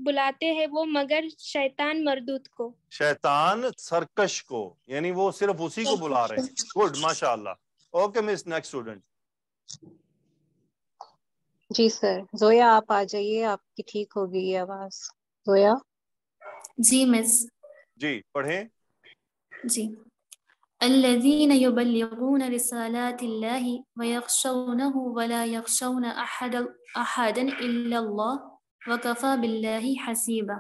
बुलाते हैं वो मगर शैतान मरदूत को शैतान सरकश को यानी वो सिर्फ उसी को बुला रहे हैं गुड माशाल्लाह ओके मिस नेक्स्ट स्टूडेंट जी सर जोया आप आ जाइए आपकी ठीक होगी ये आवाज जोया जी मिस जी पढ़े जी الذين يبلغون رسالات الله ويخشونه ولا يخشون أحد أحدا إلا الله وكفى بالله حسيبا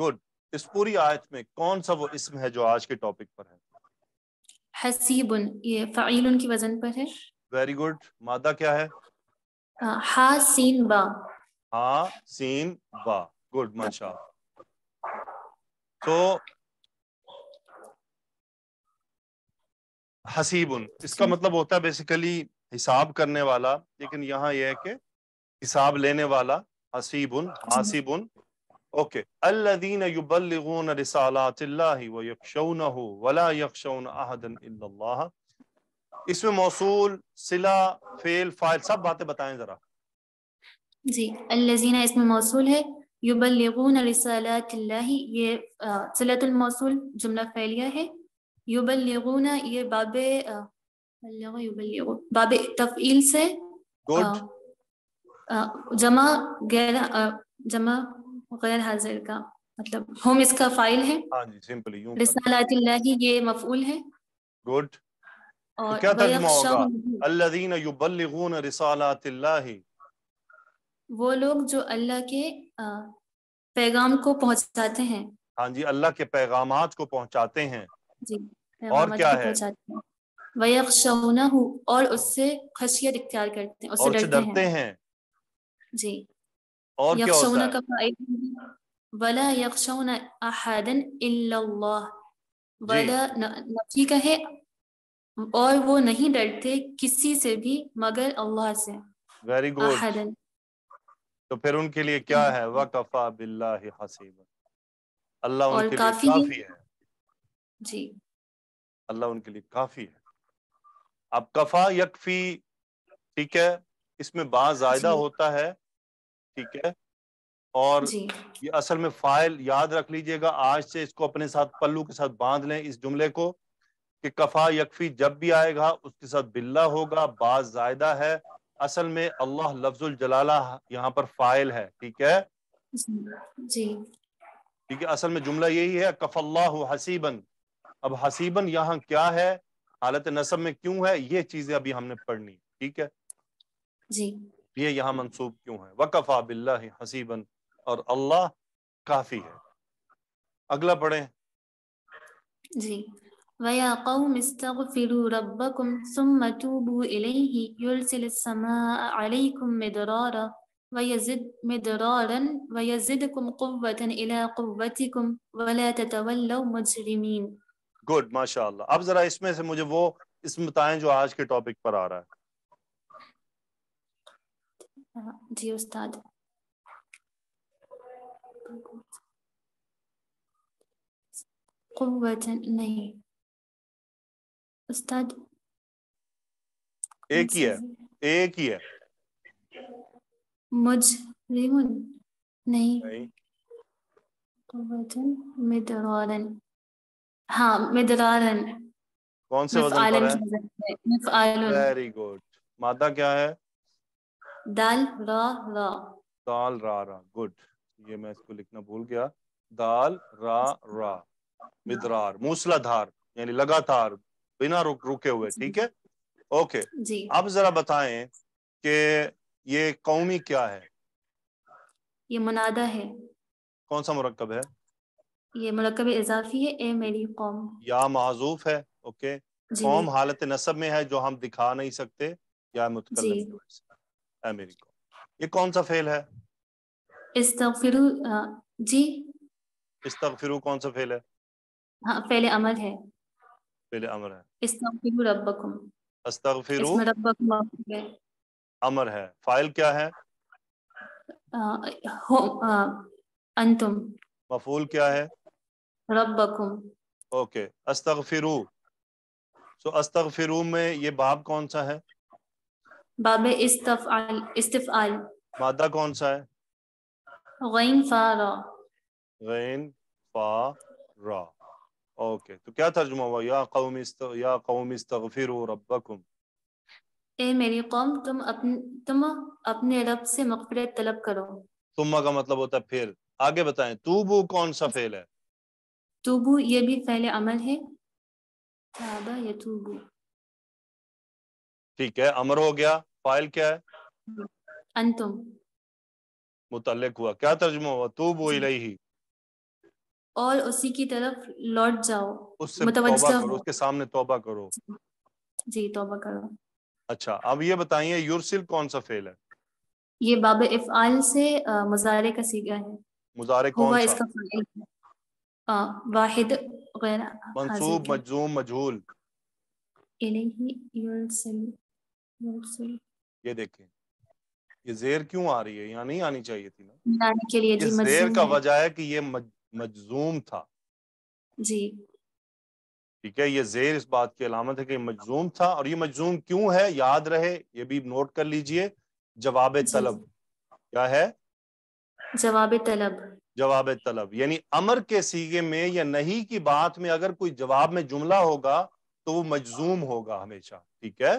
गुड इस पूरी आयत में कौन सा वो इसम है जो आज के टॉपिक पर है हसीबुन ये फ़ाइलुन की वजन पर है वेरी गुड मादा क्या है हाँ, हा सीन बा हा सीन बा गुड माशा तो हसीबुन इसका हम्म। मतलब होता है बेसिकली हिसाब करने वाला लेकिन यहाँ यह है कि हिसाब लेने वाला हसीबुन हम्म। हासिबुन ओके अल्लदीन युबल्लिगून रिसालातिल्लाहि व यखशौनहु वला यखशौन अहदन इल्लल्लाह इसमें मौसूल सिला फेल फाइल सब बातें बताएं जरा जी इसमें मौसूल है ये सिलतुल मौसूल जुमला फैलिया है ये बाबे से जमा गैर जमा गैर हाजिर का मतलब होम इसका फाइल है हाँ जी सिंपली ये मफूल है गुड और क्या तर्जमा होगा अल्लादीन वो लोग जो अल्लाह के पैगाम को पहुंचाते हैं हाँ जी अल्लाह के पैगाम को पहुंचाते हैं जी और क्या है वयक्षौना और उससे खशियत इख्तियार करते हैं उससे डरते हैं।, जी और क्या होता है? का वला अहदन वला नफी का है और वो नहीं डरते किसी से भी मगर अल्लाह से वेरी गुड तो फिर उनके लिए क्या हम्म। है वकफा बिल्लाह हसीब अल्लाह उनके लिए काफी है जी अल्लाह उनके लिए काफी है अब कफा यकफी ठीक है इसमें बा जायदा होता है ठीक है और ये असल में फाइल याद रख लीजिएगा आज से इसको अपने साथ पल्लू के साथ बांध लें इस जुमले को कि कफा यकफी जब भी आएगा उसके साथ बिल्ला होगा बाज जायदा है असल में अल्लाह लफ्जुल जलाला यहाँ पर फाइल है ठीक है जी ठीक है असल में जुमला यही है कफल्लाह हसीबन अब हसीबन यहाँ क्या है हालत नसब में क्यों है ये चीजें अभी हमने पढ़नी ठीक है जी ये यहाँ मंसूब क्यों है वकफा बिल्ला हसीबन और अल्लाह काफी है अगला पढ़े जी ويا قوم استغفروا ربكم ثم توبوا إليه يرسل السماء عليكم مدرارا ويزد مدرارا ويزدكم قوة إلى قوتكم ولا تتولوا مجرمين गुड माशाल्लाह अब जरा इसमें से मुझे वो इसम बताएं जो आज के टॉपिक पर आ रहा है जी उस्ताद قوة नहीं उस्ताद एक ही है एक ही है मुझ रिमुन नहीं, नहीं। तो वजन मिदरारन हाँ मिदरारन कौन से वजन पर है वेरी गुड मादा क्या है दाल रा रा दाल रा रा गुड ये मैं इसको लिखना भूल गया दाल रा रा मिदरार मूसलाधार यानी लगातार बिना रुक रुके हुए ठीक है ओके आप जरा बताएं कि ये कौमी क्या है ये मुनादा है कौन सा मरकब है ये मरकब इजाफी है ए मेरी कौम या माजूफ है ओके कौम हालत नसब में है जो हम दिखा नहीं सकते या मुतकल है मेरी कौम ये कौन सा फेल है इस्तगफिरु जी इस्तगफिरु कौन सा फेल है हाँ फेल अमल है अमर है अस्तगफिरु अमर है फाइल क्या है अंतुम मफूल क्या है रब्बकुम ओके अस्तगफिरु सो अस्तगफिरु में ये बाब कौन सा है बाब इस्तफाल इस्तफआल मादा कौन सा है गैन फारा गैन फारा ओके तो क्या तर्जुमा हुआ या कौम या कौम इस्तगफिरु रब्बकुम ए मेरी कौम तुम अपने तुम अपने रब से मगफिरत तलब करो तुम का मतलब होता है फिर आगे बताएं तूबू कौन सा फेल है तूबू ये भी फेल अमल है ताबा यतूबू ठीक है अमर हो गया फाइल क्या है अंतुम मुतलक हुआ क्या तर्जुमा हुआ तूबू इलाही और उसी की तरफ लौट जाओ उससे मतलब करो उसके सामने तोबा करो जी तोबा करो अच्छा अब ये बताइए यूरसिल कौन सा फेल है ये बाब इफ़ाल से मुजारे का सीगा है मुजारे कौन सा इसका फेल आ, वाहिद मंसूब मजजूम मजहूल ये देखें ये जेर क्यों आ रही है यहाँ नहीं आनी चाहिए थी ना के लिए जी जेर का वजह है कि ये मज... मजजूम था जी ठीक है ये जेर इस बात की अलामत है कि मजजूम था और ये मजजूम क्यों है याद रहे ये भी नोट कर लीजिए जवाब तलब क्या है जवाब तलब जवाब तलब यानी अमर के सीगे में या नहीं की बात में अगर कोई जवाब में जुमला होगा तो वो मजजूम होगा हमेशा ठीक है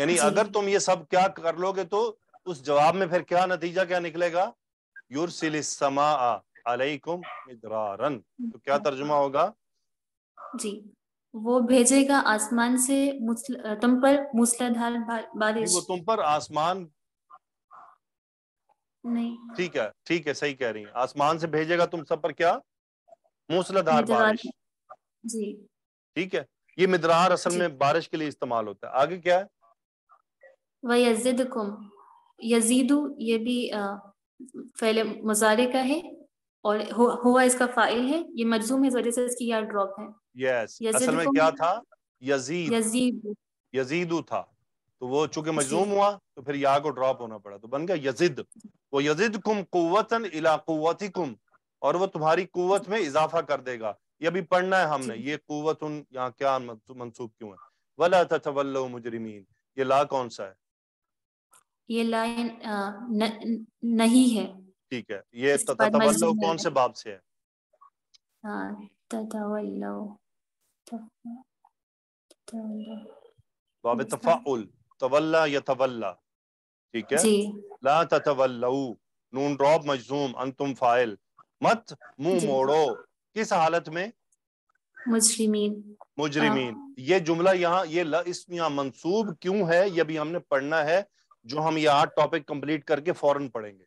यानी अगर तुम ये सब क्या कर लोगे तो उस जवाब में फिर क्या नतीजा क्या निकलेगा युर समा अलैकुम मिदरारन तो क्या तर्जुमा होगा जी वो भेजेगा आसमान से तुम पर मूसलाधार बारिश वो तुम पर आसमान नहीं ठीक है ठीक है सही कह रही है आसमान से भेजेगा तुम सब पर क्या मूसलाधार बारिश जी ठीक है ये मिदरार असल में बारिश के लिए इस्तेमाल होता है आगे क्या है वह यजीदुम यजीदू ये भी फैले मजारे का है और हुआ इसका फाइल है ये मजूम है इस वजह से इसकी यार ड्रॉप है यस असल में क्या था यजीद यजीद यजीदू था तो वो चूंकि मजूम हुआ तो फिर या को ड्रॉप होना पड़ा तो बन गया यजिद वो यजिद कुम कुवतन इला कुम और वो तुम्हारी कुवत में इजाफा कर देगा ये अभी पढ़ना है हमने ये कुवत उन यहाँ क्या मनसूब क्यों है वला तथवल्लो मुजरिमीन ये ला कौन सा है ये लाइन नहीं है ठीक है ये ततवल्लो कौन से बाप से है हाँ ततवल्लो बाब तफाउल तवल्ला या तवल्ला ठीक है ला ततवल्लू नून रॉब मजूम अंतुम फाइल मत मुंह मोड़ो किस हालत में मुजरिमीन मुजरिमीन हाँ। ये जुमला यहाँ ये ल इसम मंसूब क्यों है ये भी हमने पढ़ना है जो हम ये आठ टॉपिक कंप्लीट करके फौरन पढ़ेंगे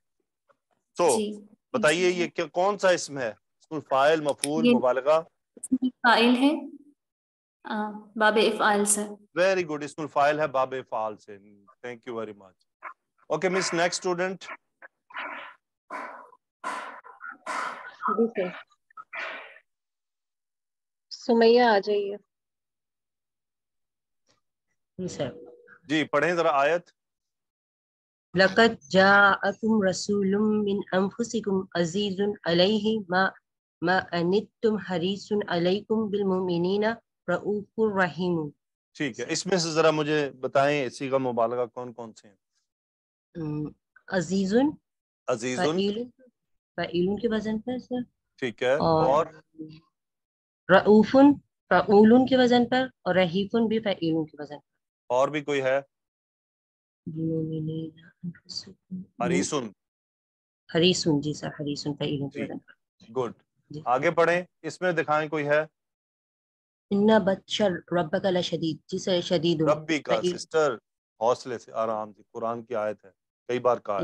तो बताइए ये क्या कौन सा इसम है इसमें फाइल मफूल मुबालगा फाइल है बाब वेरी गुड इसमें फाइल है बाब इफाल से thank you very much okay miss next student Sumaiya आ जाइए जी पढ़ें जरा आयत लकद जाअकुम रसूलुम मिन अनफुसिकुम अजीजुन अलैहि मा मा अनित्तुम हरीसुन अलैकुम बिल मुमिनीना रऊफुर ठीक है इसमें से जरा मुझे बताएं इसी का मुबालगा कौन कौन से हैं अजीजुन अजीजुन फाइलुन के वजन पर सर ठीक है और, और रऊफुन फाउलुन के वजन पर और रहीफुन भी फाइलुन के वजन पर और भी कोई है हरीसुन हरीसुन जी सर हरीसुन का गुड आगे पढ़े इसमें दिखाएं कोई है इन्ना बच्चर रब का जी सर शदीद रब्बी का सिस्टर हौसले से आराम से कुरान की आयत है कई बार कहा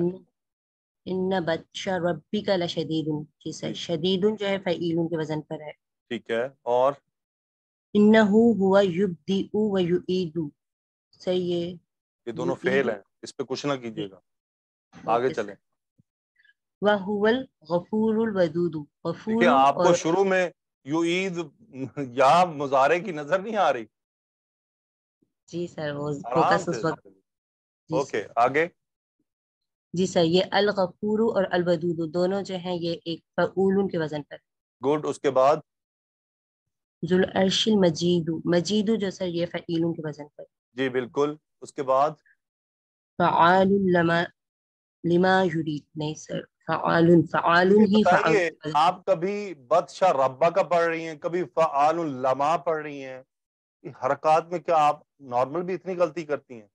इन्ना बच्चा रब्बी का जी सर शदीद जो है फ़ईलुन के वजन पर है ठीक है और हुवा व युईदु सही है ये दोनों तो फेल हैं इस पे कुछ ना कीजिएगा आगे चले वहुवल गफूरुल वदूद गफूर आपको और... शुरू में यू ईद या मुजारे की नजर नहीं आ रही जी सर वो फोकस उस वक्त ओके आगे जी सर ये अल गफूर और अल वदूद दोनों जो हैं ये एक फऊल के वजन पर गुड उसके बाद जुल अर्शिल मजीदू मजीदू जो सर ये फईलून के वजन पर जी बिल्कुल उसके बाद आप कभी बदशाह रब्बा का पढ़ रही हैं कभी फ़ाल लमा पढ़ रही हैं हरकत में क्या आप नॉर्मल भी इतनी गलती करती हैं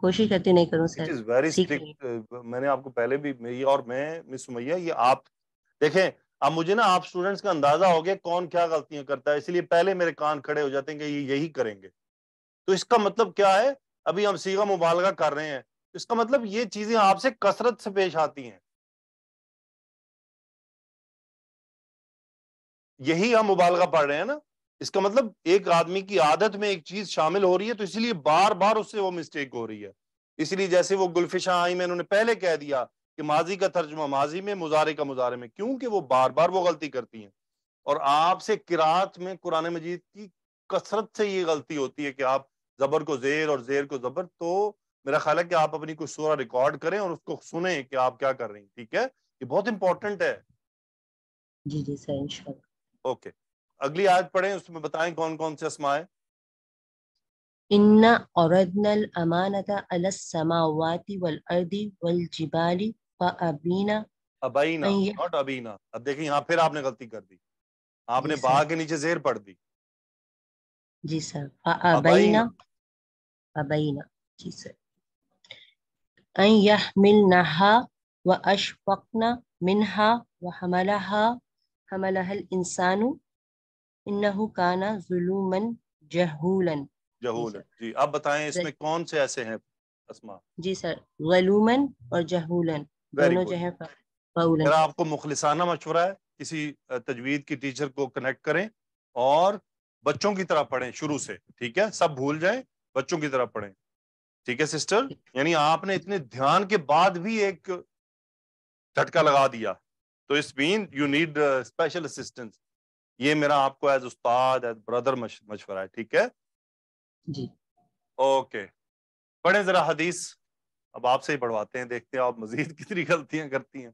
कोशिश करती नहीं करूं sir it is very strict मैंने आपको पहले भी मेरी और मैं मिस सुमैया ये आप देखें अब मुझे ना आप स्टूडेंट्स का अंदाजा हो गया कौन क्या गलतियां करता है इसलिए पहले मेरे कान खड़े हो जाते हैं कि ये यही करेंगे तो इसका मतलब क्या है अभी हम सीगा मुबालगा कर रहे हैं इसका मतलब ये चीजें आपसे कसरत से पेश आती हैं यही हम मुबालगा पढ़ रहे हैं ना इसका मतलब एक आदमी की आदत में एक चीज शामिल हो रही है तो इसलिए बार बार उससे वो मिस्टेक हो रही है इसलिए जैसे वो गुलफिशा आई में उन्होंने पहले कह दिया कि माजी का तर्जमा माजी में मुजारे का मुजारे में क्योंकि वो बार बार वो गलती करती हैं और आपसे किरात में कुरान मजीद की कसरत से ये गलती होती है कि आप जबर को जेर और जेर को जबर तो मेरा ख्याल है कि आप अपनी कुछ सूरा रिकॉर्ड करें और उसको सुने कि आप क्या कर रही हैं ठीक है ये बहुत इंपॉर्टेंट है जी जी सर इंशाल्लाह ओके अगली आयत पढ़ें उसमें बताएं कौन कौन से असमा है इन्ना औरदनल अमानता अलस समावाति वल अर्दी वल जिबाली फअबीना अबीना नॉट अबीना अब देखिए यहाँ फिर आपने गलती कर दी आपने बा के नीचे जेर पढ़ दी जी सर अबैना अबैना जी सर यह मिल नहा व अशफकना मिनहा व हमला हमलहल इंसानु इन्नहु काना जुलूमन जहूलन जहूलन जी आप बताएं इसमें कौन से ऐसे हैं अस्मा जी सर गलूमन और जहूलन दोनों जो है आपको मुखलिसाना मशवरा है किसी तजवीद की टीचर को कनेक्ट करें और बच्चों की तरह पढ़ें शुरू से ठीक है सब भूल जाए बच्चों की तरह पढ़ें ठीक है सिस्टर यानी आपने इतने ध्यान के बाद भी एक झटका लगा दिया तो इस been you need special assistance ये मेरा आपको एज उस्ताद एज ब्रदर मशवरा है ठीक है जी ओके पढ़े जरा हदीस अब आपसे ही पढ़वाते हैं देखते हैं आप मजीद कितनी गलतियां करती हैं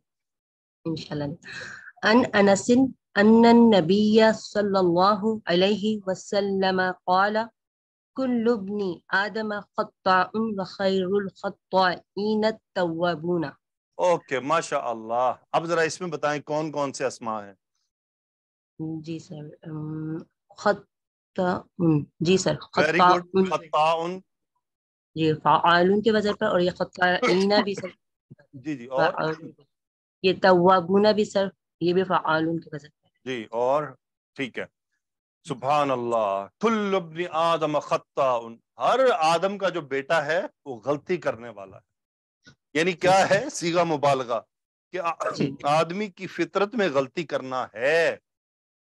इंशाल्लाह अन अनसिन أن النبي صلى الله عليه وسلم قال كل ابن آدم خطاء وخير الخطائين التوابون ओके माशा अल्लाह अब जरा इसमें बताएं कौन कौन से असमा हैं जी सर खत्ताउन जी सर खत्ताउन खत्ताउन ये फाआलून के वजह पर और ये खत्ताईना भी सर जी जी और ये तवाबुना भी सर ये भी फाआलून के वजह जी और ठीक है सुबहान अल्लाह आदम खत्ता हर आदम का जो बेटा है वो गलती करने वाला है यानी क्या है सीगा मुबालगा कि आदमी की फितरत में गलती करना है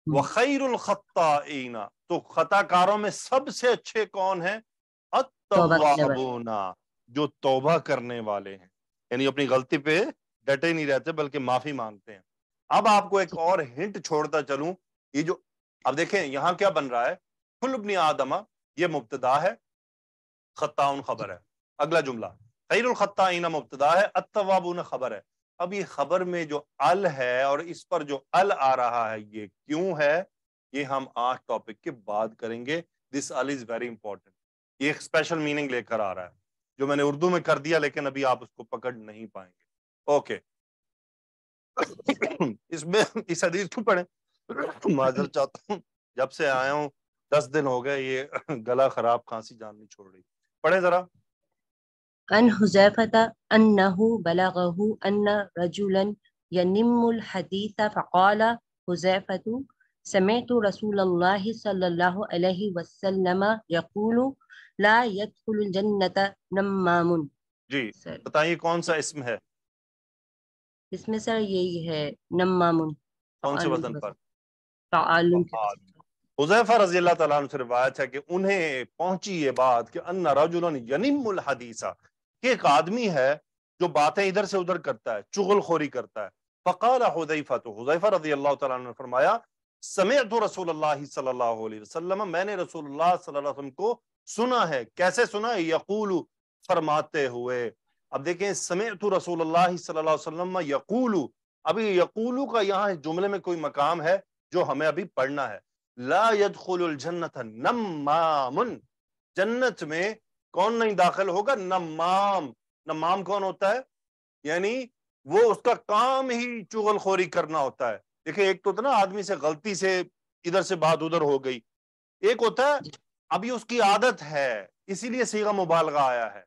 हम्म। वखैरखत्ताईना तो खताकारों में सबसे अच्छे कौन है अतवाबोना जो तौबा करने वाले हैं यानी अपनी गलती पे डटे नहीं रहते बल्कि माफी मांगते हैं अब आपको एक और हिंट छोड़ता चलूं ये जो अब देखें यहां क्या बन रहा है खुलबनी आदमा ये मुब्तदा है उन खबर है अगला जुमला इना मुब्तदा है अतवाबून खबर है अब ये खबर में जो अल है और इस पर जो अल आ रहा है ये क्यों है ये हम आज टॉपिक के बाद करेंगे this all is very important ये एक स्पेशल मीनिंग लेकर आ रहा है जो मैंने उर्दू में कर दिया लेकिन अभी आप उसको पकड़ नहीं पाएंगे ओके okay. इसमें इस हदीस को पढ़े माजर चाहता हूँ जब से आया हूँ दस दिन हो गए ये गला खराब खांसी जान नहीं छोड़ रही पढ़े जरा अन हुजैफता अन्नहु बलगहु अन्न रजुलन यनिम्मु الحديث فقال हुजैफतु سمعت رسول الله صلى الله عليه وسلم يقول لا يدخل الجنة نمام जी बताइए कौन सा इसम है इसमें सर यही है नमामुन कौन से वजन पर तालुन हाँ, हुजैफा रजी अल्लाह तआला रिवायत है कि उन्हें पहुंची ये बात कि रजुलन यनिमुल हदीसा कि एक आदमी है जो बातें इधर से उधर करता है चुगलखोरी करता है तो, फरमाया समय तो रसूल मैंने रसूलुल्लाह को सुना है कैसे सुना यकूल फरमाते हुए अब देखें समय तो रसूल सल्लाम यकूलू अभी यकूलू का यहाँ जुमले में कोई मकाम है जो हमें अभी पढ़ना है लाजन्नत नमामुन जन्नत में कौन नहीं दाखिल होगा नमाम नमाम कौन होता है यानी वो उसका काम ही चुगलखोरी करना होता है देखिए एक तो होता तो ना आदमी से गलती से इधर से बात उधर हो गई एक होता है अभी उसकी आदत है इसीलिए सीगा मुबालगा आया है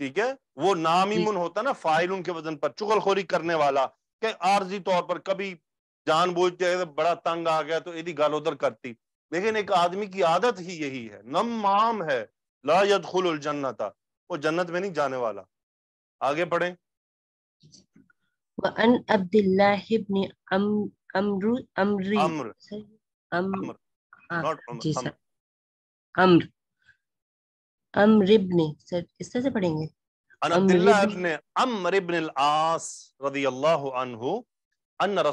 ठीक है वो नाम इमुन होता ना फाइल उनके वजन पर चुगलखोरी करने वाला के आरजी तौर पर कभी जान जानबूझ के बड़ा तंग आ गया तो यदि गाल उधर करती लेकिन एक आदमी की आदत ही यही है नम माम है ला खुल जन्नत वो जन्नत में नहीं जाने वाला आगे पढ़े वअन अब्दुल्लाह इब्न अम्र अम्र हाँ, अम्र अम्र नॉट अम्र अम्र सर इस तरह से पढ़ेंगे अन अब्दुल्लाह अल-आस قال النار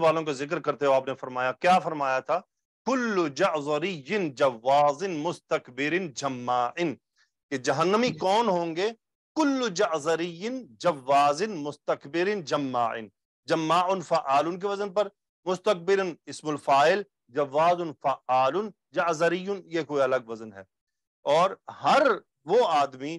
वालों का जिक्र करते हुए आपने फरमाया क्या फरमाया था कुल्लु जअजरियिन जवाजिन मुस्तकबिरिन जम्माइन कि जहन्नमी कौन होंगे कुल्लु जअजरियिन जवाजिन मुस्तकबिरिन जम्माइन जम्माउन फआलुन के वजन पर मुस्तबिर इसमुलफाइल फ़ाइल जवाजुन जरियन ये कोई अलग वजन है और हर वो आदमी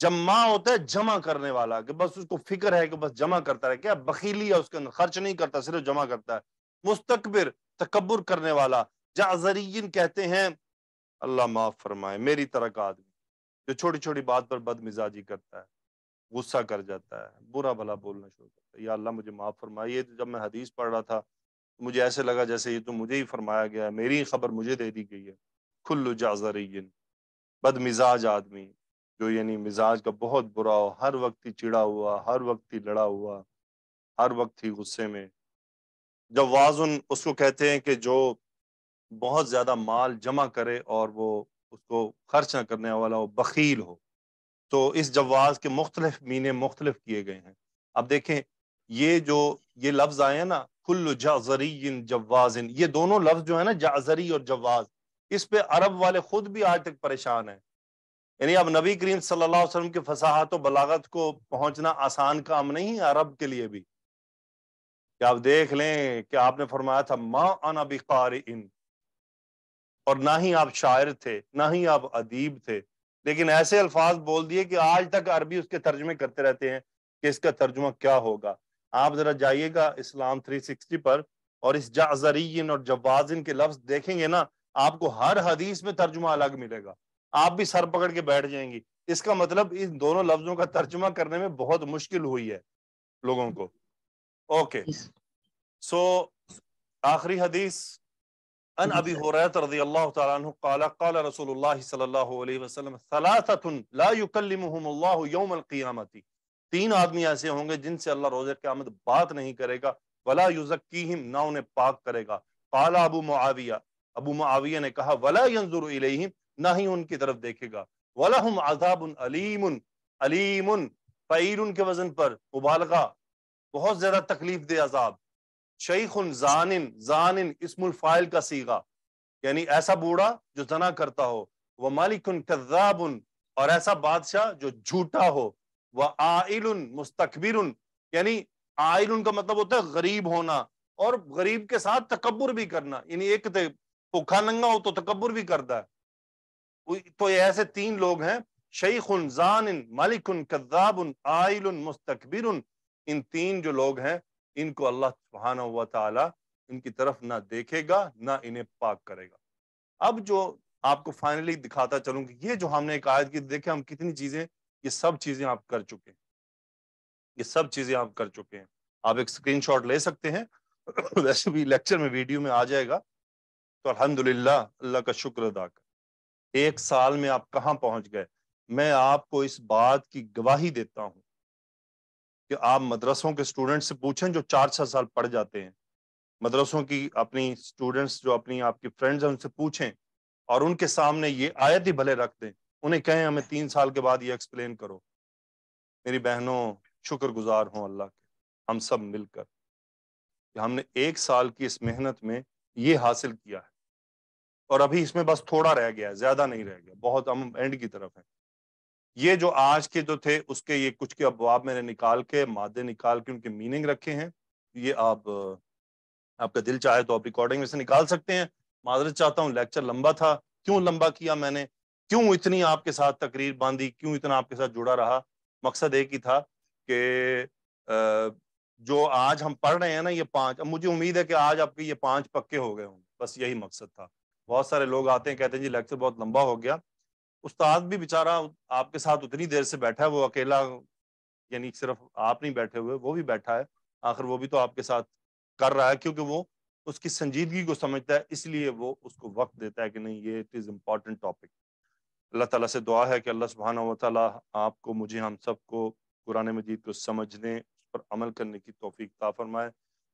जमा होता है जमा करने वाला कि बस उसको फिक्र है कि बस जमा करता है क्या बखीली है उसके अंदर खर्च नहीं करता सिर्फ जमा करता है मुस्तकबिर तकबर करने वाला जाजरीन कहते हैं अल्लाह माफ फरमाए मेरी तरह का आदमी जो छोटी छोटी बात पर बदमिजाजी करता है गुस्सा कर जाता है बुरा भला बोलना शुरू करता है या अल्लाह मुझे माफ़ फरमाए ये तो जब मैं हदीस पढ़ रहा था मुझे ऐसे लगा जैसे ये तो मुझे ही फरमाया गया मेरी ही खबर मुझे दे दी गई है खुल्लु जाजरियन बदमिजाज आदमी जो यानी मिजाज का बहुत बुरा हो हर वक्त ही चिड़ा हुआ हर वक्त ही लड़ा हुआ हर वक्त ही गुस्से में जब वाजुन उसको कहते हैं कि जो बहुत ज़्यादा माल जमा करे और वो उसको खर्च ना करने वाला हो बखील हो तो इस जवाज के मुख्तलिफ मीने मुख्तलिफ किए गए हैं अब देखें ये जो ये लफ्ज़ आए हैं ना कुल्लु जाजरी जवाजिन ये दोनों लफ्ज जो है ना जाजरी और जवाज इस पे अरब वाले खुद भी आज तक परेशान है यानी अब नबी करीम सल्लल्लाहु अलैहि वसल्लम की फसाहत और बलागत को पहुंचना आसान काम नहीं है अरब के लिए भी कि आप देख लें कि आपने फरमाया था माँ अना बिकार इन और ना ही आप शायर थे ना ही आप अदीब थे लेकिन ऐसे अल्फाज बोल दिए कि आज तक अरबी उसके तर्जमे करते रहते हैं कि इसका तर्जुमा क्या होगा आप जरा जाइएगा इस्लाम 360 पर और इस जाजरीन और जवाजिन के लफ्ज देखेंगे ना आपको हर हदीस में तर्जुमा अलग मिलेगा आप भी सर पकड़ के बैठ जाएंगी इसका मतलब इन दोनों लफ्जों का तर्जुमा करने में बहुत मुश्किल हुई है लोगों को ओके सो आखिरी हदीस अन हो रहा रजी अल्लाह तआला काला काला रसूलुल्लाह सल्लल्लाहु तीन आदमी ऐसे होंगे जिनसे अल्लाह रोज क्यामत बात नहीं करेगा वला युजक्की हिम ना उन्हें पाक करेगा काला अबू मुआविया अबू मुआविया ने कहा वला यंजुर इलेहिम ना ही उनकी तरफ देखेगा वला हम अजाब अलीमुन अलीमुन फ़ैर उनके वजन पर उबालगा बहुत ज्यादा तकलीफ दे अजाब शेख उन जानिन जानिन इसमुल फाइल का सीगा यानी ऐसा बूढ़ा जो जना करता हो वह मालिक कज़ाब और ऐसा बादशाह जो झूठा हो व आइल मुस्तकबिर यानी आइल का मतलब होता है गरीब होना और गरीब के साथ तकबर भी करना यानी एक तो भूखा नंगा हो तो तकबर भी करता है तो ऐसे तीन लोग हैं शेख उन जान मलिक उन कद्दाब उन आइल मुस्तकबिर इन तीन जो लोग हैं इनको अल्लाह सुबहाना हुआ ताला इनकी तरफ ना देखेगा ना इन्हें पाक करेगा अब जो आपको फाइनली दिखाता चलूंगी ये जो हमने एक आयत की देखे हम कितनी चीजें ये सब चीजें आप कर चुके हैं ये सब चीजें आप कर चुके हैं आप एक स्क्रीनशॉट ले सकते हैं वैसे भी लेक्चर में वीडियो में आ जाएगा तो अल्हम्दुलिल्लाह अल्लाह का शुक्र अदा कर एक साल में आप कहाँ पहुंच गए मैं आपको इस बात की गवाही देता हूँ कि आप मदरसों के स्टूडेंट से पूछें जो चार छह साल पढ़ जाते हैं मदरसों की अपनी स्टूडेंट्स जो अपनी आपकी फ्रेंड्स हैं उनसे पूछें और उनके सामने ये आयत ही भले रख दें उन्हें कहें हमें तीन साल के बाद ये एक्सप्लेन करो मेरी बहनों शुक्र गुजार हूँ अल्लाह के हम सब मिलकर कि हमने एक साल की इस मेहनत में ये हासिल किया है और अभी इसमें बस थोड़ा रह गया है ज्यादा नहीं रह गया बहुत हम एंड की तरफ हैं ये जो आज के जो थे उसके ये कुछ के अब आप मैंने निकाल के मादे निकाल के उनके मीनिंग रखे हैं ये आप आपका दिल चाहे तो आप रिकॉर्डिंग में से निकाल सकते हैं माजरत चाहता हूँ लेक्चर लंबा था क्यों लंबा किया मैंने क्यों इतनी आपके साथ तकरीर बांधी क्यों इतना आपके साथ जुड़ा रहा मकसद एक ही था कि जो आज हम पढ़ रहे हैं ना ये पांच अब मुझे उम्मीद है कि आज आपके ये पांच पक्के हो गए होंगे बस यही मकसद था बहुत सारे लोग आते हैं कहते हैं जी लेक्चर बहुत लंबा हो गया उस्ताद भी बेचारा आपके साथ उतनी देर से बैठा है वो अकेला यानी सिर्फ आप नहीं बैठे हुए वो भी बैठा है आखिर वो भी तो आपके साथ कर रहा है क्योंकि वो उसकी संजीदगी को समझता है इसलिए वो उसको वक्त देता है कि नहीं ये it is important topic Allah ताला से दुआ है कि अल्लाह सुबहाना वाली आपको मुझे हम सबको कुरान मजीद को समझने उस पर अमल करने की तोफ़ी ता फ़रमाए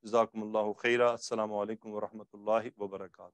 जजाकम्ला खैरा अल्लाम वरहमल वर्का